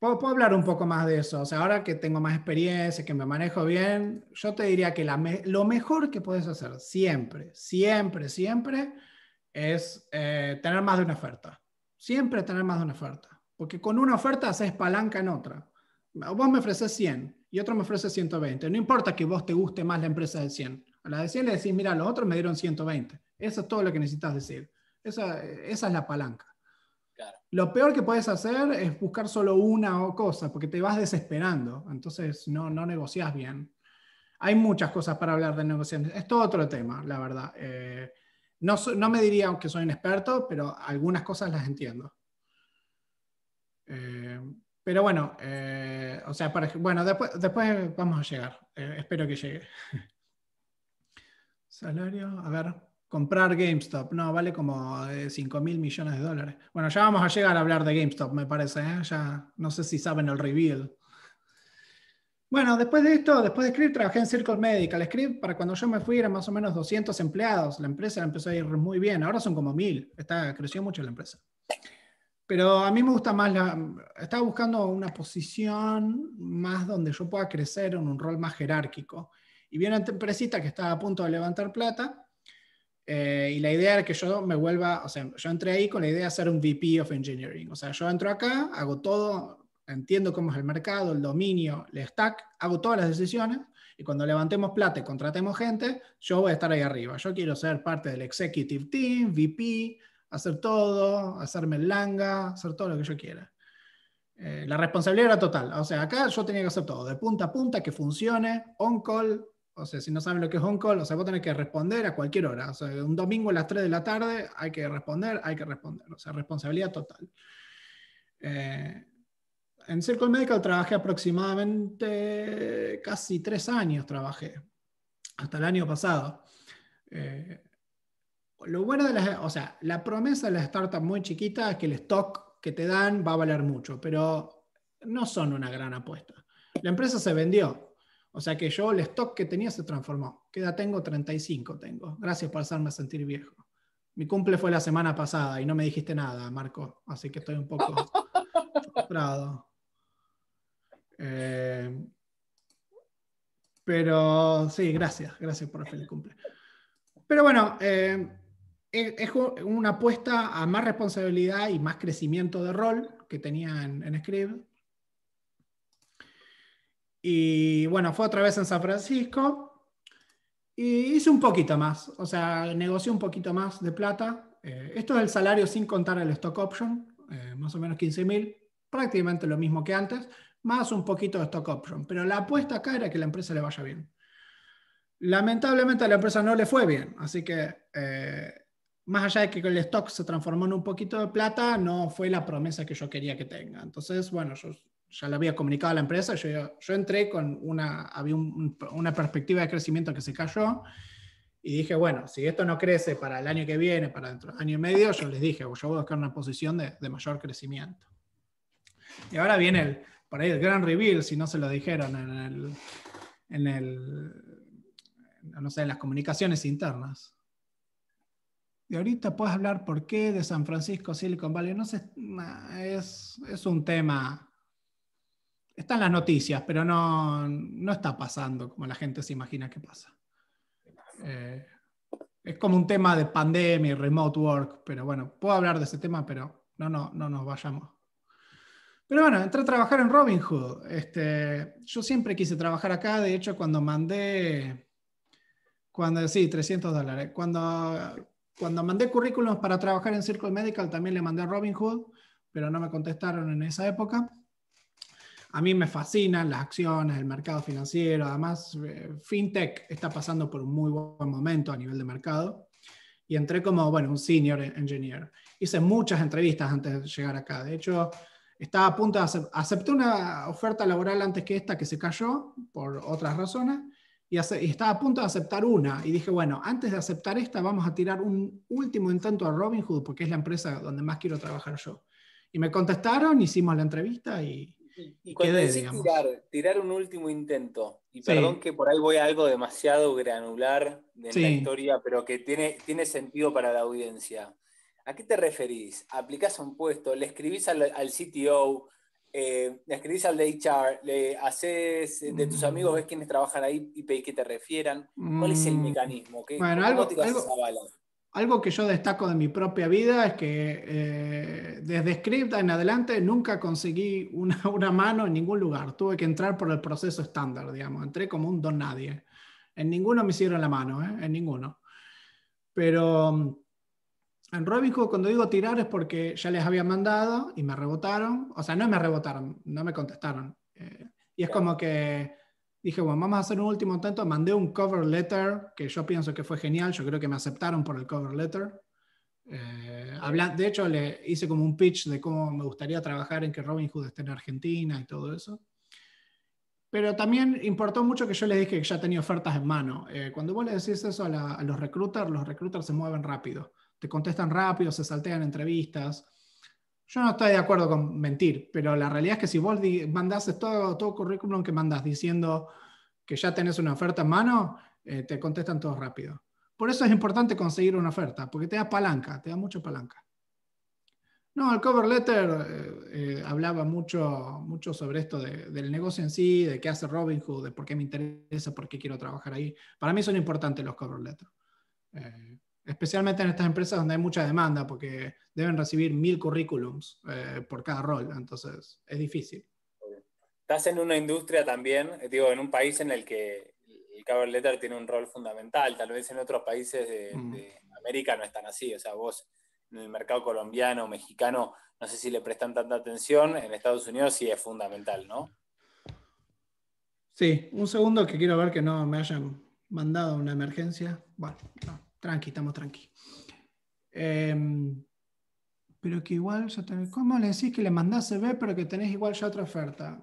Puedo, hablar un poco más de eso. O sea, ahora que tengo más experiencia, que me manejo bien, yo te diría que la lo mejor que puedes hacer siempre, siempre, siempre es eh, tener más de una oferta. Siempre tener más de una oferta. Porque con una oferta haces palanca en otra. Vos me ofreces 100 y otro me ofrece 120. No importa que vos te guste más la empresa de 100. A la de 100 le decís, mira, los otros me dieron 120. Eso es todo lo que necesitas decir. esa es la palanca. Lo peor que puedes hacer es buscar solo una cosa, porque te vas desesperando. Entonces no, no negocias bien. Hay muchas cosas para hablar de negociaciones. Es todo otro tema, la verdad. Eh, no, me diría que soy un experto, pero algunas cosas las entiendo. Eh, pero bueno, eh, o sea, bueno, después, después vamos a llegar. espero que llegue. Salario, a ver, comprar GameStop. No, vale como 5 eh, mil millones de dólares. Bueno, ya vamos a llegar a hablar de GameStop, me parece. ¿eh? Ya no sé si saben el reveal. Bueno, después de esto, después de Script, trabajé en Circle Medical. Script, para cuando yo me fui, eran más o menos 200 empleados. La empresa empezó a ir muy bien. Ahora son como mil Está, creció mucho la empresa. Pero a mí me gusta más la... Estaba buscando una posición más donde yo pueda crecer en un rol más jerárquico. Y vi una empresita que estaba a punto de levantar plata eh, y la idea era que yo me vuelva, o sea, yo entré ahí con la idea de ser un VP of Engineering. O sea, yo entro acá, hago todo, entiendo cómo es el mercado, el dominio, el stack, hago todas las decisiones y cuando levantemos plata y contratemos gente, yo voy a estar ahí arriba. Yo quiero ser parte del executive team, VP, hacer todo, hacerme el langa, hacer todo lo que yo quiera. Eh, la responsabilidad era total. O sea, acá yo tenía que hacer todo, de punta a punta, que funcione, on call, o sea, si no saben lo que es on call, o sea, vos tenés que responder a cualquier hora. O sea, un domingo a las 3 de la tarde hay que responder, hay que responder. O sea, responsabilidad total. Eh, en Circle Medical trabajé aproximadamente casi tres años, trabajé, hasta el año pasado. Eh, lo bueno de las, o sea, la promesa de las startups muy chiquitas es que el stock que te dan va a valer mucho, pero no son una gran apuesta. La empresa se vendió, o sea que yo el stock que tenía se transformó. ¿Qué edad tengo? 35 tengo. Gracias por hacerme sentir viejo. Mi cumple fue la semana pasada y no me dijiste nada, Marco. Así que estoy un poco frustrado. Eh, pero sí, gracias. Gracias por el cumple. Pero bueno, eh, es una apuesta a más responsabilidad y más crecimiento de rol que tenía en, en y bueno, fue otra vez en San Francisco y hice un poquito más, o sea, negocié un poquito más de plata. Eh, esto es el salario sin contar el stock option, eh, más o menos 15.000. prácticamente lo mismo que antes, más un poquito de stock option. Pero la apuesta acá era que la empresa le vaya bien. Lamentablemente a la empresa no le fue bien, así que eh, más allá de que el stock se transformó en un poquito de plata, no fue la promesa que yo quería que tenga. Entonces, bueno, yo ya lo había comunicado a la empresa, yo, yo entré con una, había una perspectiva de crecimiento que se cayó y dije, bueno, si esto no crece para el año que viene, para dentro de año y medio, yo les dije, yo voy a buscar una posición de, mayor crecimiento. Y ahora viene el, por ahí el gran reveal, si no se lo dijeron en el, no sé, en las comunicaciones internas. Y ahorita puedes hablar por qué de San Francisco, Silicon Valley, no sé, es, es un tema están las noticias, pero no, está pasando como la gente se imagina que pasa. Eh, es como un tema de pandemia y remote work, pero bueno, puedo hablar de ese tema, pero no, no, no nos vayamos. Pero bueno, entré a trabajar en Robinhood. Este, yo siempre quise trabajar acá, de hecho cuando mandé, cuando, sí, 300 dólares, cuando, cuando mandé currículums para trabajar en Circle Medical también le mandé a Robinhood, pero no me contestaron en esa época. A mí me fascinan las acciones, el mercado financiero, además eh, FinTech está pasando por un muy buen momento a nivel de mercado. Y entré como, bueno, un senior engineer. Hice muchas entrevistas antes de llegar acá. De hecho, estaba a punto de aceptar, una oferta laboral antes que esta que se cayó por otras razones y, y, estaba a punto de aceptar una y dije, bueno, antes de aceptar esta vamos a tirar un último intento a Robinhood porque es la empresa donde más quiero trabajar yo. Y me contestaron, hicimos la entrevista y, y, cuando decís tirar, tirar un último intento, y perdón que por ahí voy a algo demasiado granular de la historia, pero que tiene, tiene sentido para la audiencia. ¿A qué te referís? ¿Aplicás un puesto? ¿Le escribís al, CTO? Eh, ¿Le escribís al de HR? ¿Le haces eh, de tus amigos, ves mm. quiénes trabajan ahí y pedís que te refieran? ¿Cuál es el mm. mecanismo? bueno, algo, algo, algo que yo destaco de mi propia vida es que eh, desde script en adelante nunca conseguí una, mano en ningún lugar. Tuve que entrar por el proceso estándar, digamos. Entré como un don nadie. En ninguno me hicieron la mano, ¿eh? en ninguno. Pero mm, en Robinhood cuando digo tirar es porque ya les había mandado y me rebotaron. O sea, no me rebotaron, no me contestaron. Eh, y es como que dije, bueno, vamos a hacer un último intento. Mandé un cover letter, que yo pienso que fue genial, yo creo que me aceptaron por el cover letter. Eh, de hecho, le hice como un pitch de cómo me gustaría trabajar en que Robin Hood esté en Argentina y todo eso. Pero también importó mucho que yo les dije que ya tenía ofertas en mano. Eh, cuando vos le decís eso a, a los recruiters, los recruiters se mueven rápido. Te contestan rápido, se saltean entrevistas. Yo no estoy de acuerdo con mentir, pero la realidad es que si vos mandás todo, todo currículum que mandas diciendo que ya tenés una oferta en mano, eh, te contestan todos rápido. Por eso es importante conseguir una oferta, porque te da palanca, te da mucha palanca. No, el cover letter eh, eh, hablaba mucho, mucho sobre esto del negocio en sí, de qué hace Robinhood, de por qué me interesa, por qué quiero trabajar ahí. Para mí son importantes los cover letters especialmente en estas empresas donde hay mucha demanda, porque deben recibir mil currículums eh, por cada rol, entonces es difícil. Estás en una industria también, eh, digo, en un país en el que el cover letter tiene un rol fundamental, tal vez en otros países de, América no están así, o sea, vos en el mercado colombiano, mexicano, no sé si le prestan tanta atención, en Estados Unidos sí es fundamental, ¿no? Sí, un segundo que quiero ver que no me hayan mandado una emergencia. Bueno, no tranqui, estamos tranqui. Em, pero que igual ya ¿cómo le decís que le mandás CV pero que tenés igual ya otra oferta?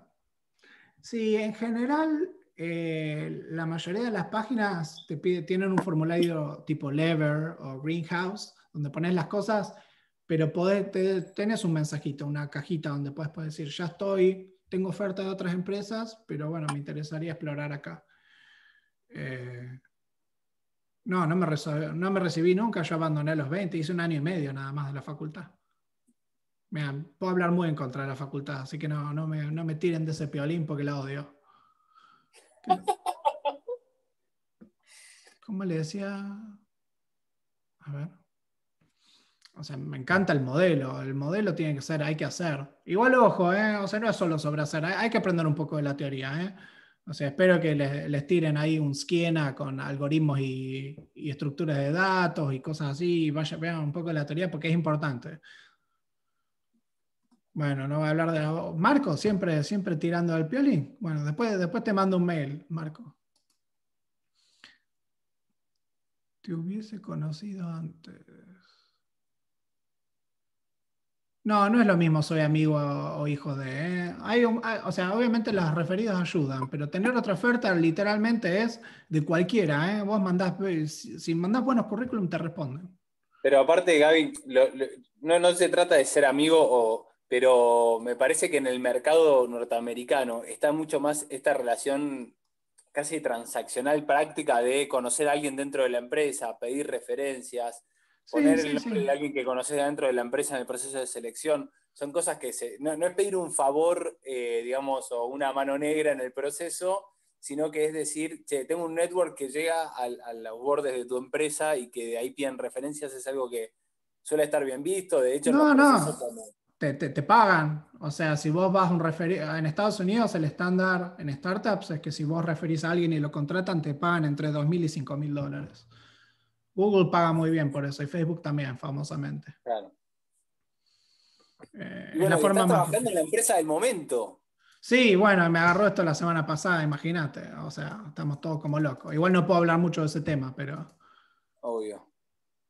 Sí, en general eh, la mayoría de las páginas te pide, tienen un formulario tipo Lever o Greenhouse, donde pones las cosas, pero podés, tenés un mensajito, una cajita donde puedes decir, ya estoy, tengo oferta de otras empresas, pero bueno, me interesaría explorar acá. Eh, no, no me, no me recibí nunca, yo abandoné a los 20, hice un año y medio nada más de la facultad. Mira, puedo hablar muy en contra de la facultad, así que no, me, tiren de ese piolín porque la odio. ¿Cómo le decía? A ver. O sea, me encanta el modelo. El modelo tiene que ser, hay que hacer. Igual, ojo, eh, O sea, no es solo sobre hay, hay que aprender un poco de la teoría, ¿eh? O sea, espero que les, tiren ahí un skiena con algoritmos y, estructuras de datos y cosas así, vaya, vean un poco la teoría porque es importante. Bueno, no voy a hablar de... La... Marco, siempre, siempre tirando al piolín. Bueno, después, después te mando un mail, Marco. Te hubiese conocido antes. No, no es lo mismo soy amigo o hijo de. ¿eh? Hay, ah, o sea, obviamente las referidas ayudan, pero tener otra oferta literalmente es de cualquiera. ¿eh? Vos mandás, eh, si mandás buenos currículum te responden. Pero aparte, Gaby, no, no se trata de ser amigo, pero me parece que en el mercado norteamericano está mucho más esta relación casi transaccional práctica de conocer a alguien dentro de la empresa, pedir referencias poner el alguien que conoces dentro de la empresa en el proceso de selección, son cosas que no, no es pedir un favor, eh, digamos, o una mano negra en el proceso, sino que es decir, che, tengo un network que llega a los bordes de tu empresa y que de ahí piden referencias, es algo que suele estar bien visto, de hecho... No, no, te, pagan. O sea, si vos vas a un referir en Estados Unidos el estándar en startups es que si vos referís a alguien y lo contratan, te pagan entre 2.000 y 5.000 dólares. Google paga muy bien por eso y Facebook también, famosamente. Claro. Eh, forma estás más... trabajando en la empresa del momento. Sí, bueno, me agarró esto la semana pasada, imagínate. O sea, estamos todos como locos. Igual no puedo hablar mucho de ese tema, pero. Obvio.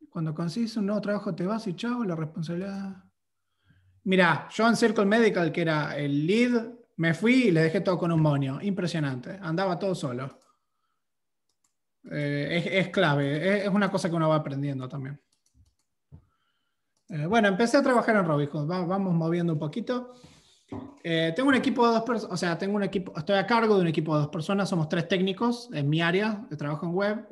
Cuando consigues un nuevo trabajo, te vas y chao, la responsabilidad. Mira, yo en Circle Medical, que era el lead, me fui y le dejé todo con un monio. Impresionante. Andaba todo solo. Eh, es, clave, es, una cosa que uno va aprendiendo también. Eh, bueno, empecé a trabajar en Robinhood, vamos moviendo un poquito. Eh, tengo un equipo de dos personas, o sea, tengo un equipo, estoy a cargo de un equipo de dos personas, somos tres técnicos en mi área de trabajo en web.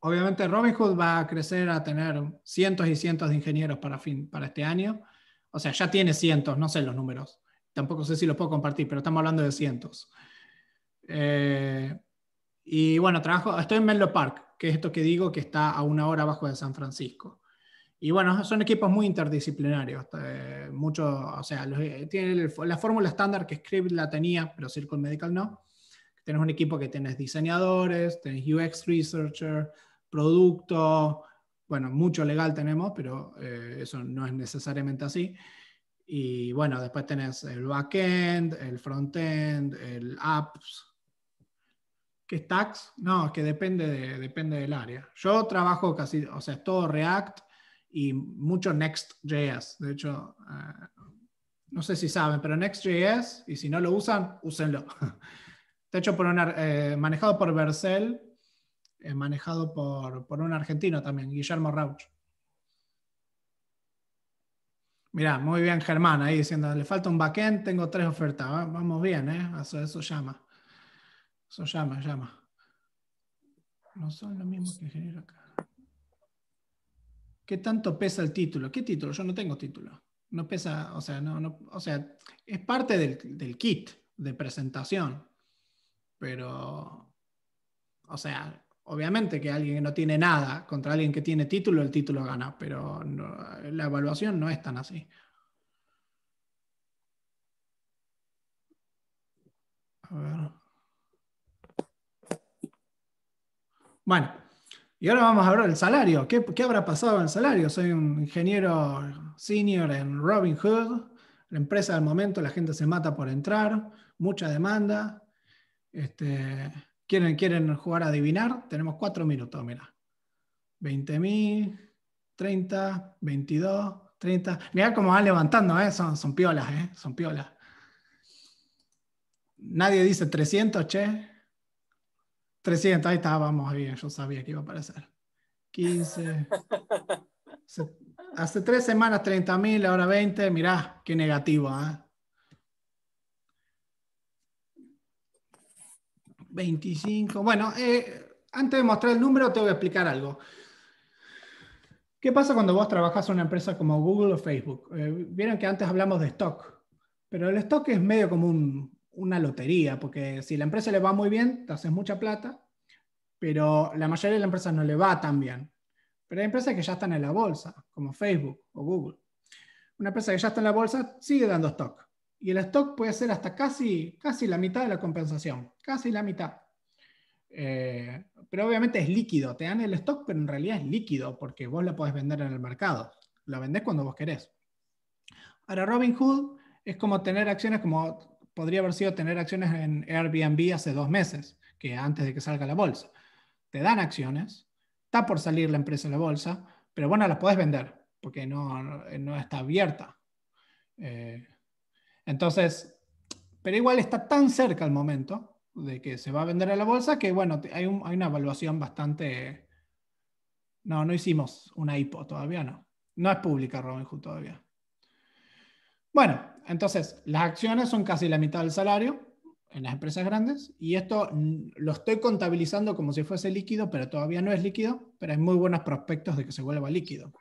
Obviamente Robinhood va a crecer a tener cientos y cientos de ingenieros para, fin, para este año. O sea, ya tiene cientos, no sé los números. Tampoco sé si los puedo compartir, pero estamos hablando de cientos. Eh, y bueno, trabajo, estoy en Menlo Park, que es esto que digo que está a una hora abajo de San Francisco. Y bueno, son equipos muy interdisciplinarios. Eh, mucho, o sea, eh, tienen la fórmula estándar que Script la tenía, pero Circle Medical no. Tienes un equipo que tienes diseñadores, tienes UX researcher, producto, bueno, mucho legal tenemos, pero eh, eso no es necesariamente así. Y bueno, después tenés el backend, el frontend, el apps, ¿Qué stacks? No, que depende, de, depende del área. Yo trabajo casi, o sea, es todo React y mucho Next.js. De hecho, eh, no sé si saben, pero Next.js, y si no lo usan, úsenlo. Está hecho por un eh, manejado por Vercel, eh, manejado por, un argentino también, Guillermo Rauch. Mirá, muy bien Germán ahí diciendo, le falta un backend, tengo tres ofertas, vamos bien, ¿eh? eso llama. Eso llama, llama. No son lo mismo que genera acá. ¿Qué tanto pesa el título? ¿Qué título? Yo no tengo título. No pesa, o sea, no, no o sea, es parte del, kit de presentación. Pero, o sea, obviamente que alguien que no tiene nada contra alguien que tiene título, el título gana, pero la evaluación no es tan así. A ver. Bueno, y ahora vamos a hablar del salario. ¿Qué, habrá pasado en el salario? Soy un ingeniero senior en Robin Hood, la empresa del momento, la gente se mata por entrar, mucha demanda. Este, ¿quieren, jugar a adivinar? Tenemos cuatro minutos, mira. 20.000, 30, 22, 30. Mirá cómo van levantando, ¿eh? son, piolas, ¿eh? son piolas. Nadie dice 300, che. 300, ahí estábamos bien, yo sabía que iba a aparecer. 15. hace tres semanas 30.000, ahora 20, mirá, qué negativo. 25, ¿eh? bueno, eh, antes de mostrar el número te voy a explicar algo. ¿Qué pasa cuando vos trabajas en una empresa como Google o Facebook? Eh, vieron que antes hablamos de stock, pero el stock es medio como un, una lotería, porque si la empresa le va muy bien, te haces mucha plata, pero la mayoría de las empresas no le va tan bien. Pero hay empresas que ya están en la bolsa, como Facebook o Google. Una empresa que ya está en la bolsa sigue dando stock. Y el stock puede ser hasta casi, casi la mitad de la compensación, casi la mitad. Eh, pero obviamente es líquido, te dan el stock, pero en realidad es líquido porque vos lo podés vender en el mercado. Lo vendés cuando vos querés. Ahora, Robinhood es como tener acciones como podría haber sido tener acciones en Airbnb hace dos meses, que antes de que salga la bolsa. Te dan acciones, está por salir la empresa a la bolsa, pero bueno, las puedes vender porque no, no está abierta. Eh, entonces, pero igual está tan cerca el momento de que se va a vender a la bolsa que bueno, hay, un, hay una evaluación bastante... No, no hicimos una IPO todavía, no. No es pública Robinhood todavía. Bueno, entonces, las acciones son casi la mitad del salario en las empresas grandes y esto lo estoy contabilizando como si fuese líquido, pero todavía no es líquido, pero hay muy buenos prospectos de que se vuelva líquido.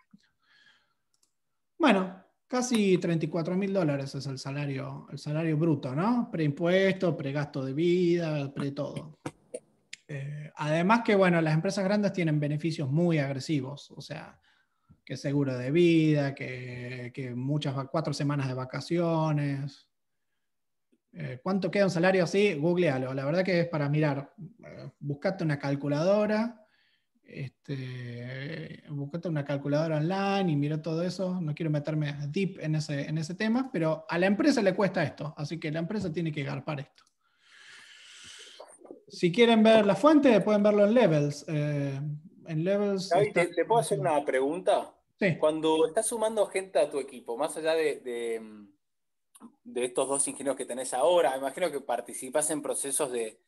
Bueno, casi 34 mil dólares es el salario, el salario bruto, ¿no? Preimpuesto, pregasto de vida, pre todo. Eh, además que, bueno, las empresas grandes tienen beneficios muy agresivos, o sea, que seguro de vida, que, muchas cuatro semanas de vacaciones. Eh, ¿Cuánto queda un salario así? Googlealo. La verdad que es para mirar. Eh, buscate una calculadora, este, buscate una calculadora online y mira todo eso. No quiero meterme deep en ese, en ese tema, pero a la empresa le cuesta esto, así que la empresa tiene que garpar esto. Si quieren ver la fuente, pueden verlo en Levels. Eh, en David, ¿te puedo hacer una pregunta? Cuando estás sumando gente a tu equipo, más allá de, mm, estos dos ingenieros que tenés ahora, imagino que participas en procesos de,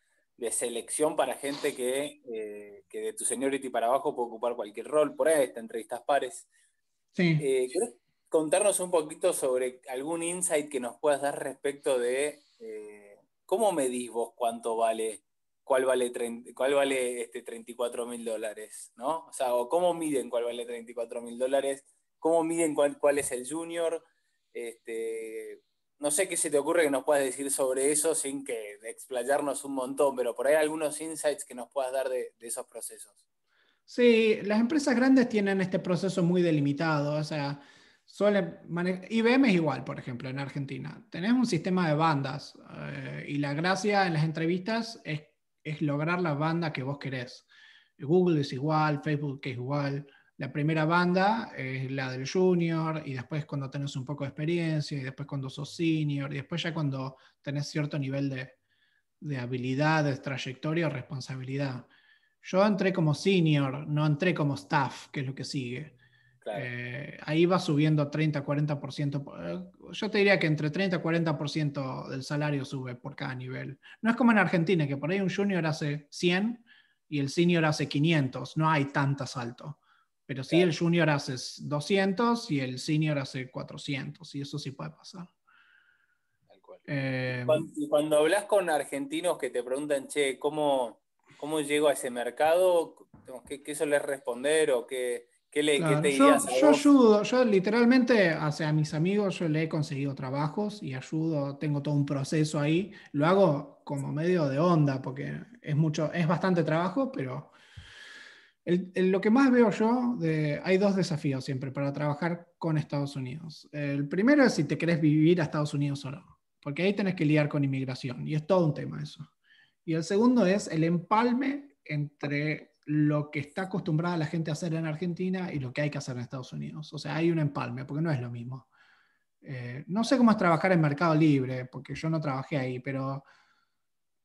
selección para gente eh, que, de tu seniority para abajo puede ocupar cualquier rol, por ahí está entrevistas pares. Sí. Eh, contarnos un poquito sobre algún insight que nos puedas dar respecto de eh, cómo medís vos cuánto vale cuál vale, cuál vale este 34 mil dólares, ¿no? O sea, cómo miden cuál vale 34 mil dólares, cómo miden cuál, es el junior, este, no sé qué se te ocurre que nos puedas decir sobre eso sin que explayarnos un montón, pero por ahí algunos insights que nos puedas dar de, esos procesos. Sí, las empresas grandes tienen este proceso muy delimitado, o sea, suelen IBM es igual, por ejemplo, en Argentina. tenemos un sistema de bandas eh, y la gracia en las entrevistas es es lograr la banda que vos querés. Google es igual, Facebook es igual. La primera banda es la del junior y después cuando tenés un poco de experiencia y después cuando sos senior y después ya cuando tenés cierto nivel de, de habilidad, de trayectoria o responsabilidad. Yo entré como senior, no entré como staff, que es lo que sigue. Eh, ahí va subiendo 30, 40%. Eh, yo te diría que entre 30 40% del salario sube por cada nivel. No es como en Argentina, que por ahí un junior hace 100 y el senior hace 500. No hay tanta salto. Pero si el junior hace 200 y el senior hace 400. Y eso sí puede pasar. Eh, cuando, hablas con argentinos que te preguntan, che, ¿cómo, cómo llego a ese mercado? ¿Qué, qué responder o qué? le, te yo, yo ayudo, yo literalmente, hacia a mis amigos yo le he conseguido trabajos y ayudo, tengo todo un proceso ahí, lo hago como medio de onda, porque es mucho, es bastante trabajo, pero lo que más veo yo, de, hay dos desafíos siempre para trabajar con Estados Unidos. El primero es si te querés vivir a Estados Unidos o no, porque ahí tenés que lidiar con inmigración y es todo un tema eso. Y el segundo es el empalme entre lo que está acostumbrada la gente a hacer en Argentina y lo que hay que hacer en Estados Unidos. O sea, hay un empalme, porque no es lo mismo. Eh, no sé cómo es trabajar en Mercado Libre, porque yo no trabajé ahí, pero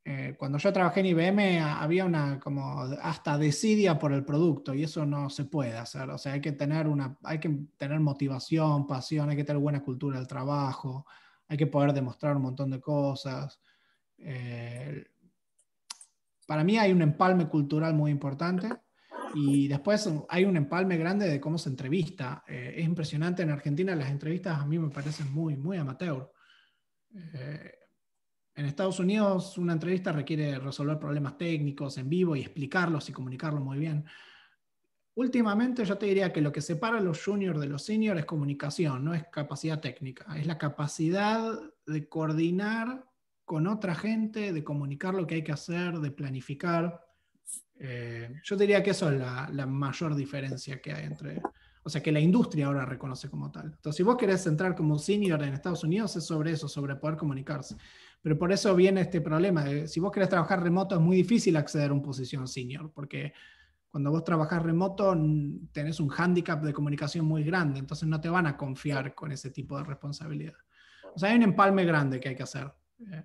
eh, cuando yo trabajé en IBM había una como hasta desidia por el producto y eso no se puede hacer. O sea, hay que tener, una, hay que tener motivación, pasión, hay que tener buena cultura del trabajo, hay que poder demostrar un montón de cosas. Eh, para mí hay un empalme cultural muy importante y después hay un empalme grande de cómo se entrevista. Eh, es impresionante en Argentina, las entrevistas a mí me parecen muy, muy amateur. Eh, en Estados Unidos una entrevista requiere resolver problemas técnicos en vivo y explicarlos y comunicarlos muy bien. Últimamente yo te diría que lo que separa a los juniors de los seniors es comunicación, no es capacidad técnica, es la capacidad de coordinar con otra gente, de comunicar lo que hay que hacer, de planificar. Eh, yo diría que eso es la, mayor diferencia que hay entre, o sea, que la industria ahora reconoce como tal. Entonces, si vos querés entrar como un senior en Estados Unidos, es sobre eso, sobre poder comunicarse. Pero por eso viene este problema. si vos querés trabajar remoto, es muy difícil acceder a una posición senior, porque cuando vos trabajás remoto tenés un hándicap de comunicación muy grande, entonces no te van a confiar con ese tipo de responsabilidad. O sea, hay un empalme grande que hay que hacer. Eh,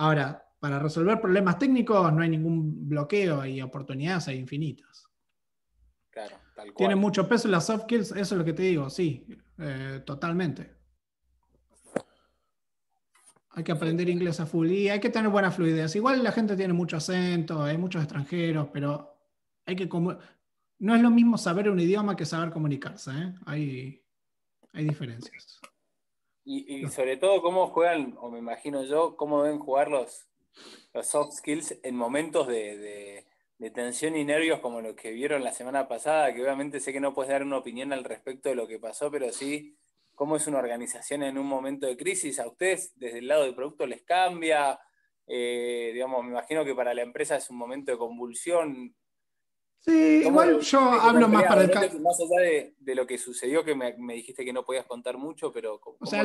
Ahora, para resolver problemas técnicos no hay ningún bloqueo y oportunidades hay infinitas. Claro, tal cual. Tiene mucho peso las soft skills, eso es lo que te digo, sí, eh, totalmente. Hay que aprender inglés a full y hay que tener buena fluidez. Igual la gente tiene mucho acento, hay muchos extranjeros, pero hay que no es lo mismo saber un idioma que saber comunicarse. ¿eh? hay diferencias. Y, sobre todo, ¿cómo juegan, o me imagino yo, cómo deben jugar los, soft skills en momentos de, tensión y nervios como los que vieron la semana pasada? Que obviamente sé que no puedes dar una opinión al respecto de lo que pasó, pero sí, ¿cómo es una organización en un momento de crisis? ¿A ustedes desde el lado del producto les cambia? Eh, digamos, me imagino que para la empresa es un momento de convulsión. Sí, igual yo hablo más para el caso. Más allá de, lo que sucedió, que me, dijiste que no podías contar mucho, pero. O sea,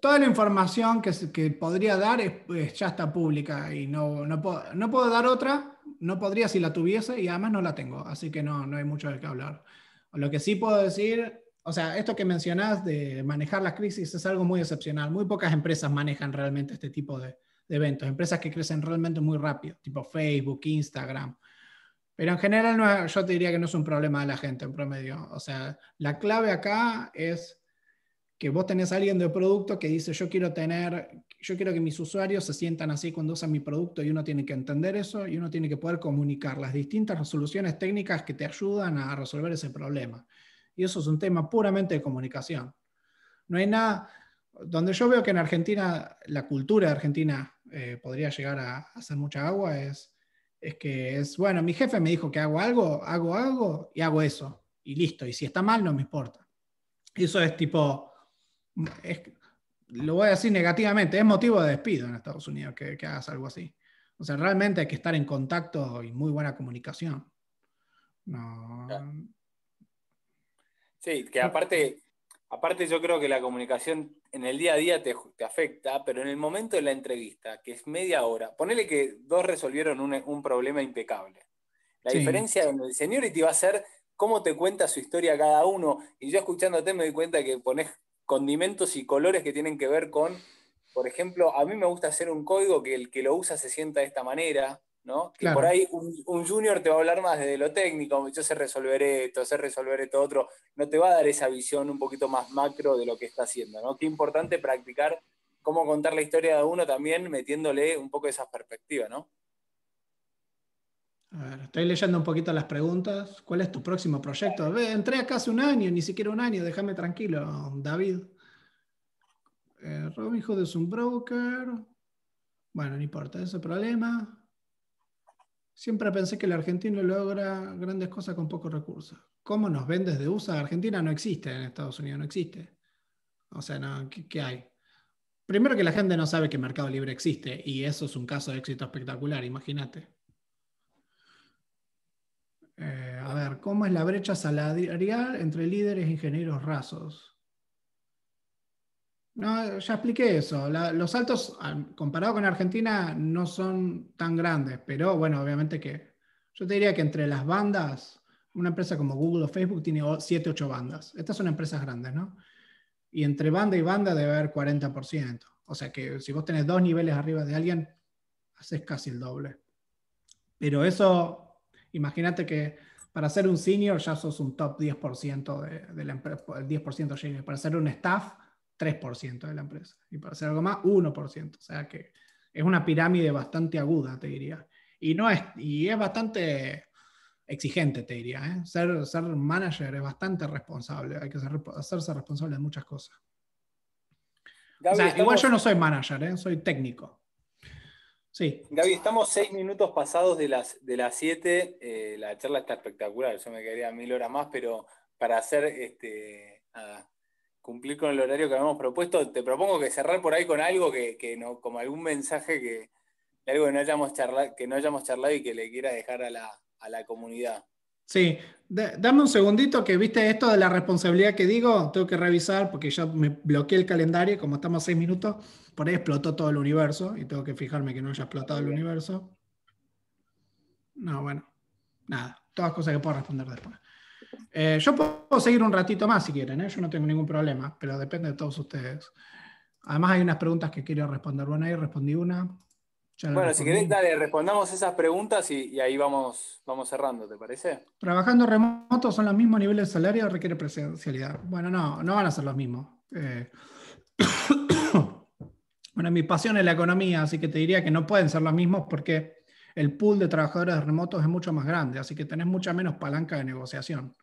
toda la información que, que podría dar es, pues, ya está pública y no, no, puedo, no puedo dar otra, no podría si la tuviese y además no la tengo, así que no, no hay mucho de que hablar. Lo que sí puedo decir, o sea, esto que mencionás de manejar las crisis es algo muy excepcional. Muy pocas empresas manejan realmente este tipo de, de eventos, empresas que crecen realmente muy rápido, tipo Facebook, Instagram pero en general yo te diría que no es un problema de la gente en promedio. O sea, la clave acá es que vos tenés a alguien de producto que dice yo quiero tener, yo quiero que mis usuarios se sientan así cuando usan mi producto y uno tiene que entender eso y uno tiene que poder comunicar las distintas resoluciones técnicas que te ayudan a resolver ese problema. Y eso es un tema puramente de comunicación. No hay nada, donde yo veo que en Argentina, la cultura de Argentina eh, podría llegar a hacer mucha agua es es que es, bueno, mi jefe me dijo que hago algo, hago algo y hago eso. Y listo. Y si está mal, no me importa. Eso es tipo, lo voy a decir negativamente, es motivo de despido en Estados Unidos que, que hagas algo así. O sea, realmente hay que estar en contacto y muy buena comunicación. No. Sí, que aparte Aparte yo creo que la comunicación en el día a día te, te, afecta, pero en el momento de la entrevista, que es media hora, ponele que dos resolvieron un, problema impecable. La diferencia en el seniority va a ser cómo te cuenta su historia cada uno. Y yo escuchándote me doy cuenta que pones condimentos y colores que tienen que ver con, por ejemplo, a mí me gusta hacer un código que el que lo usa se sienta de esta manera. Que por ahí un, junior te va a hablar más de lo técnico, yo sé resolver esto, sé resolver esto otro, no te va a dar esa visión un poquito más macro de lo que está haciendo, Qué importante practicar cómo contar la historia de uno también metiéndole un poco esas perspectivas, A ver, estoy leyendo un poquito las preguntas. ¿Cuál es tu próximo proyecto? entré acá hace un año, ni siquiera un año, déjame tranquilo, David. Eh, Robin es un broker. Bueno, no importa ese problema. Siempre pensé que el argentino logra grandes cosas con pocos recursos. ¿Cómo nos ven desde USA? Argentina no existe en Estados Unidos, no existe. O sea, ¿qué, hay? Primero que la gente no sabe que Mercado Libre existe y eso es un caso de éxito espectacular, imagínate. Eh, a ver, ¿cómo es la brecha salarial entre líderes e ingenieros rasos? No, ya expliqué eso. los altos ah, comparado con Argentina, no son tan grandes, pero bueno, obviamente que yo te diría que entre las bandas, una empresa como Google o Facebook tiene 7, 8 bandas. Estas son empresas grandes, ¿no? Y entre banda y banda debe haber 40%. O sea que si vos tenés dos niveles arriba de alguien, haces casi el doble. Pero eso, imagínate que para ser un senior ya sos un top 10% de, de la empresa, el 10% senior e. Para ser un staff 3% de la empresa. Y para hacer algo más, 1%. O sea que es una pirámide bastante aguda, te diría. Y, no es, y es bastante exigente, te diría. ¿eh? Ser, ser manager es bastante responsable. Hay que hacerse responsable de muchas cosas. igual yo no soy manager, ¿eh? soy técnico. Sí. Gaby, estamos seis minutos pasados de las, de las siete. Eh, la charla está espectacular. Yo me quedaría mil horas más, pero para hacer este, cumplir con el horario que habíamos propuesto. Te propongo que cerrar por ahí con algo que, no, como algún mensaje que algo que no hayamos charlado, que no hayamos charlado y que le quiera dejar a la, comunidad. Sí, dame un segundito que viste esto de la responsabilidad que digo, tengo que revisar porque ya me bloqueé el calendario, como estamos a seis minutos, por ahí explotó todo el universo y tengo que fijarme que no haya explotado el universo. No, bueno, nada, todas cosas que puedo responder después. Eh, yo puedo seguir un ratito más si quieren, ¿eh? yo no tengo ningún problema, pero depende de todos ustedes. Además hay unas preguntas que quiero responder. Bueno, ahí respondí una. Bueno, si querés, dale, respondamos esas preguntas y, ahí vamos, vamos cerrando, ¿te parece? Trabajando remoto son los mismos niveles de salario, O requiere presencialidad. Bueno, no, no van a ser los mismos. Eh, bueno, mi pasión es la economía, así que te diría que no pueden ser los mismos porque el pool de trabajadores remotos es mucho más grande, así que tenés mucha menos palanca de negociación.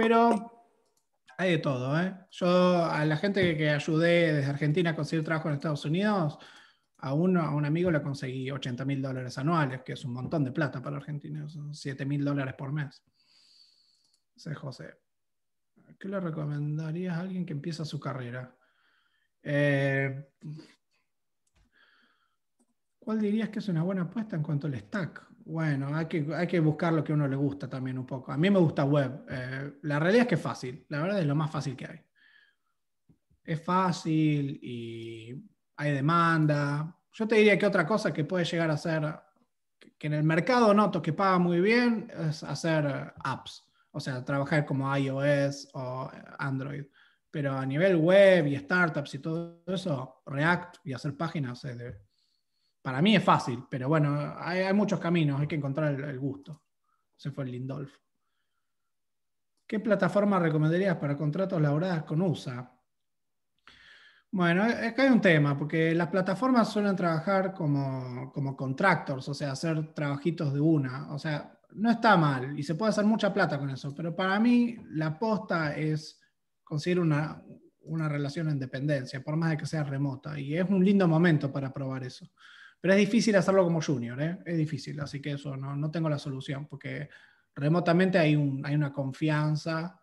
Pero hay de todo, ¿eh? Yo a la gente que, ayudé desde Argentina a conseguir trabajo en Estados Unidos, a uno, a un amigo le conseguí 80 mil dólares anuales, que es un montón de plata para Argentina, son 7 mil dólares por mes. Dice José, ¿qué le recomendarías a alguien que empieza su carrera? Eh, ¿Cuál dirías que es una buena apuesta en cuanto al stack? Bueno, hay que, hay que buscar lo que a uno le gusta también un poco. A mí me gusta web. Eh, la realidad es que es fácil. La verdad es lo más fácil que hay. Es fácil y hay demanda. Yo te diría que otra cosa que puede llegar a ser, que en el mercado noto que paga muy bien, es hacer apps. O sea, trabajar como iOS o Android. Pero a nivel web y startups y todo eso, React y hacer páginas es de, para mí es fácil, pero bueno, hay, muchos caminos, hay que encontrar el, gusto. Se fue el Lindolfo. ¿Qué plataforma recomendarías para contratos laborales con USA? Bueno, acá hay un tema, porque las plataformas suelen trabajar como, contractors, o sea, hacer trabajitos de una. O sea, no está mal y se puede hacer mucha plata con eso, pero para mí la aposta es conseguir una, una relación en dependencia, por más de que sea remota, y es un lindo momento para probar eso. Pero es difícil hacerlo como junior, ¿eh? es difícil, así que eso no, no tengo la solución, porque remotamente hay, un, hay una confianza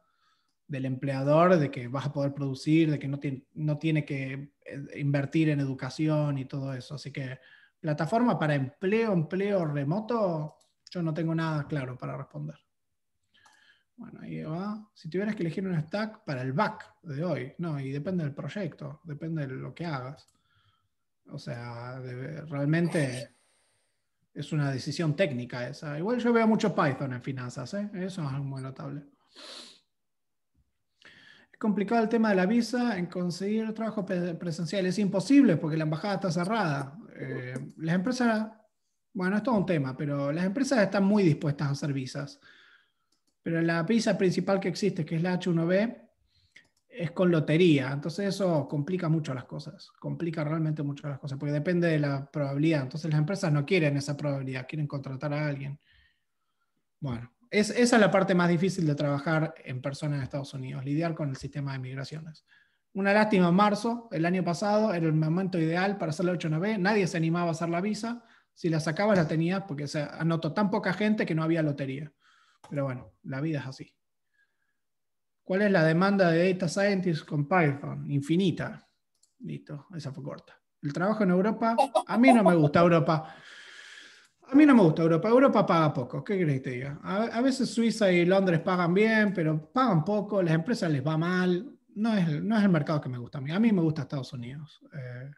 del empleador de que vas a poder producir, de que no tiene, no tiene que eh, invertir en educación y todo eso. Así que plataforma para empleo, empleo remoto, yo no tengo nada claro para responder. Bueno, ahí va. Si tuvieras que elegir un stack para el back de hoy, no, y depende del proyecto, depende de lo que hagas. O sea, realmente es una decisión técnica esa. Igual yo veo mucho Python en finanzas, ¿eh? eso es algo muy notable. Es complicado el tema de la visa en conseguir trabajo presencial. Es imposible porque la embajada está cerrada. Eh, las empresas, bueno, es todo un tema, pero las empresas están muy dispuestas a hacer visas. Pero la visa principal que existe, que es la H1B, es con lotería. Entonces eso complica mucho las cosas, complica realmente mucho las cosas, porque depende de la probabilidad. Entonces las empresas no quieren esa probabilidad, quieren contratar a alguien. Bueno, es, esa es la parte más difícil de trabajar en persona en Estados Unidos, lidiar con el sistema de migraciones. Una lástima, marzo, el año pasado, era el momento ideal para hacer la 8-9, nadie se animaba a hacer la visa, si la sacaba la tenía, porque se anotó tan poca gente que no había lotería. Pero bueno, la vida es así. ¿Cuál es la demanda de data scientists con Python? Infinita. Listo, esa fue corta. El trabajo en Europa, a mí no me gusta Europa. A mí no me gusta Europa. Europa paga poco. ¿Qué crees que A, veces Suiza y Londres pagan bien, pero pagan poco, las empresas les va mal. No es, no es el mercado que me gusta a mí. A mí me gusta Estados Unidos. Eh,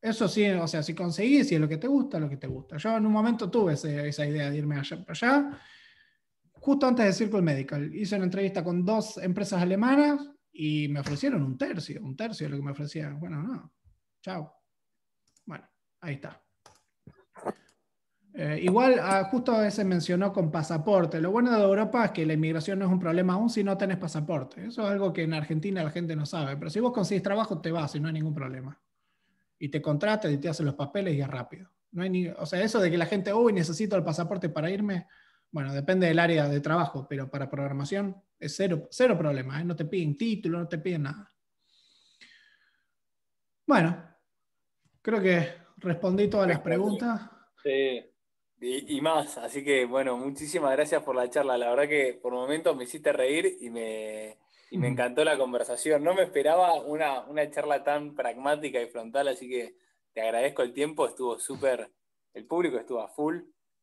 eso sí, o sea, si conseguís, si es lo que te gusta, lo que te gusta. Yo en un momento tuve esa idea de irme allá, para allá justo antes de Circle Medical. Hice una entrevista con dos empresas alemanas y me ofrecieron un tercio, un tercio de lo que me ofrecían. Bueno, no. Chao. Bueno, ahí está. Eh, igual, ah, justo a veces mencionó con pasaporte. Lo bueno de Europa es que la inmigración no es un problema aún si no tenés pasaporte. Eso es algo que en Argentina la gente no sabe. Pero si vos consigues trabajo, te vas y no hay ningún problema. Y te contratan y te hacen los papeles y es rápido. No hay ni, o sea, eso de que la gente, uy, necesito el pasaporte para irme, bueno, depende del área de trabajo, pero para programación es cero, cero problema. ¿eh? No te piden título, no te piden nada. Bueno, creo que respondí todas las preguntas. Sí, y, más. Así que, bueno, muchísimas gracias por la charla. La verdad que por momentos me hiciste reír y me, encantó la conversación. No me esperaba una, una charla tan pragmática y frontal, así que te agradezco el tiempo. Estuvo súper, el público estuvo a full.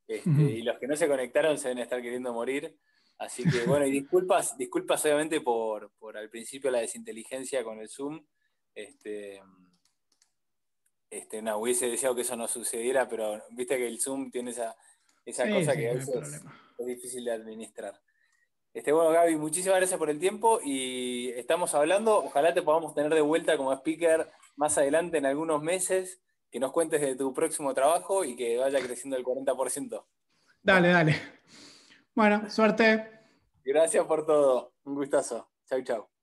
Este, y los que no se conectaron se deben estar queriendo morir. Así que bueno, y disculpas, disculpas obviamente por, al principio la desinteligencia con el Zoom. Este, este, no, hubiese deseado que eso no sucediera, pero viste que el Zoom tiene esa, cosa que es, difícil de administrar. Este, bueno, Gaby, muchísimas gracias por el tiempo y estamos hablando. Ojalá te podamos tener de vuelta como speaker más adelante en algunos meses nos cuentes de tu próximo trabajo y que vaya creciendo el 40%. Dale, dale. Bueno, suerte. Gracias por todo. Un gustazo. Chau, chau.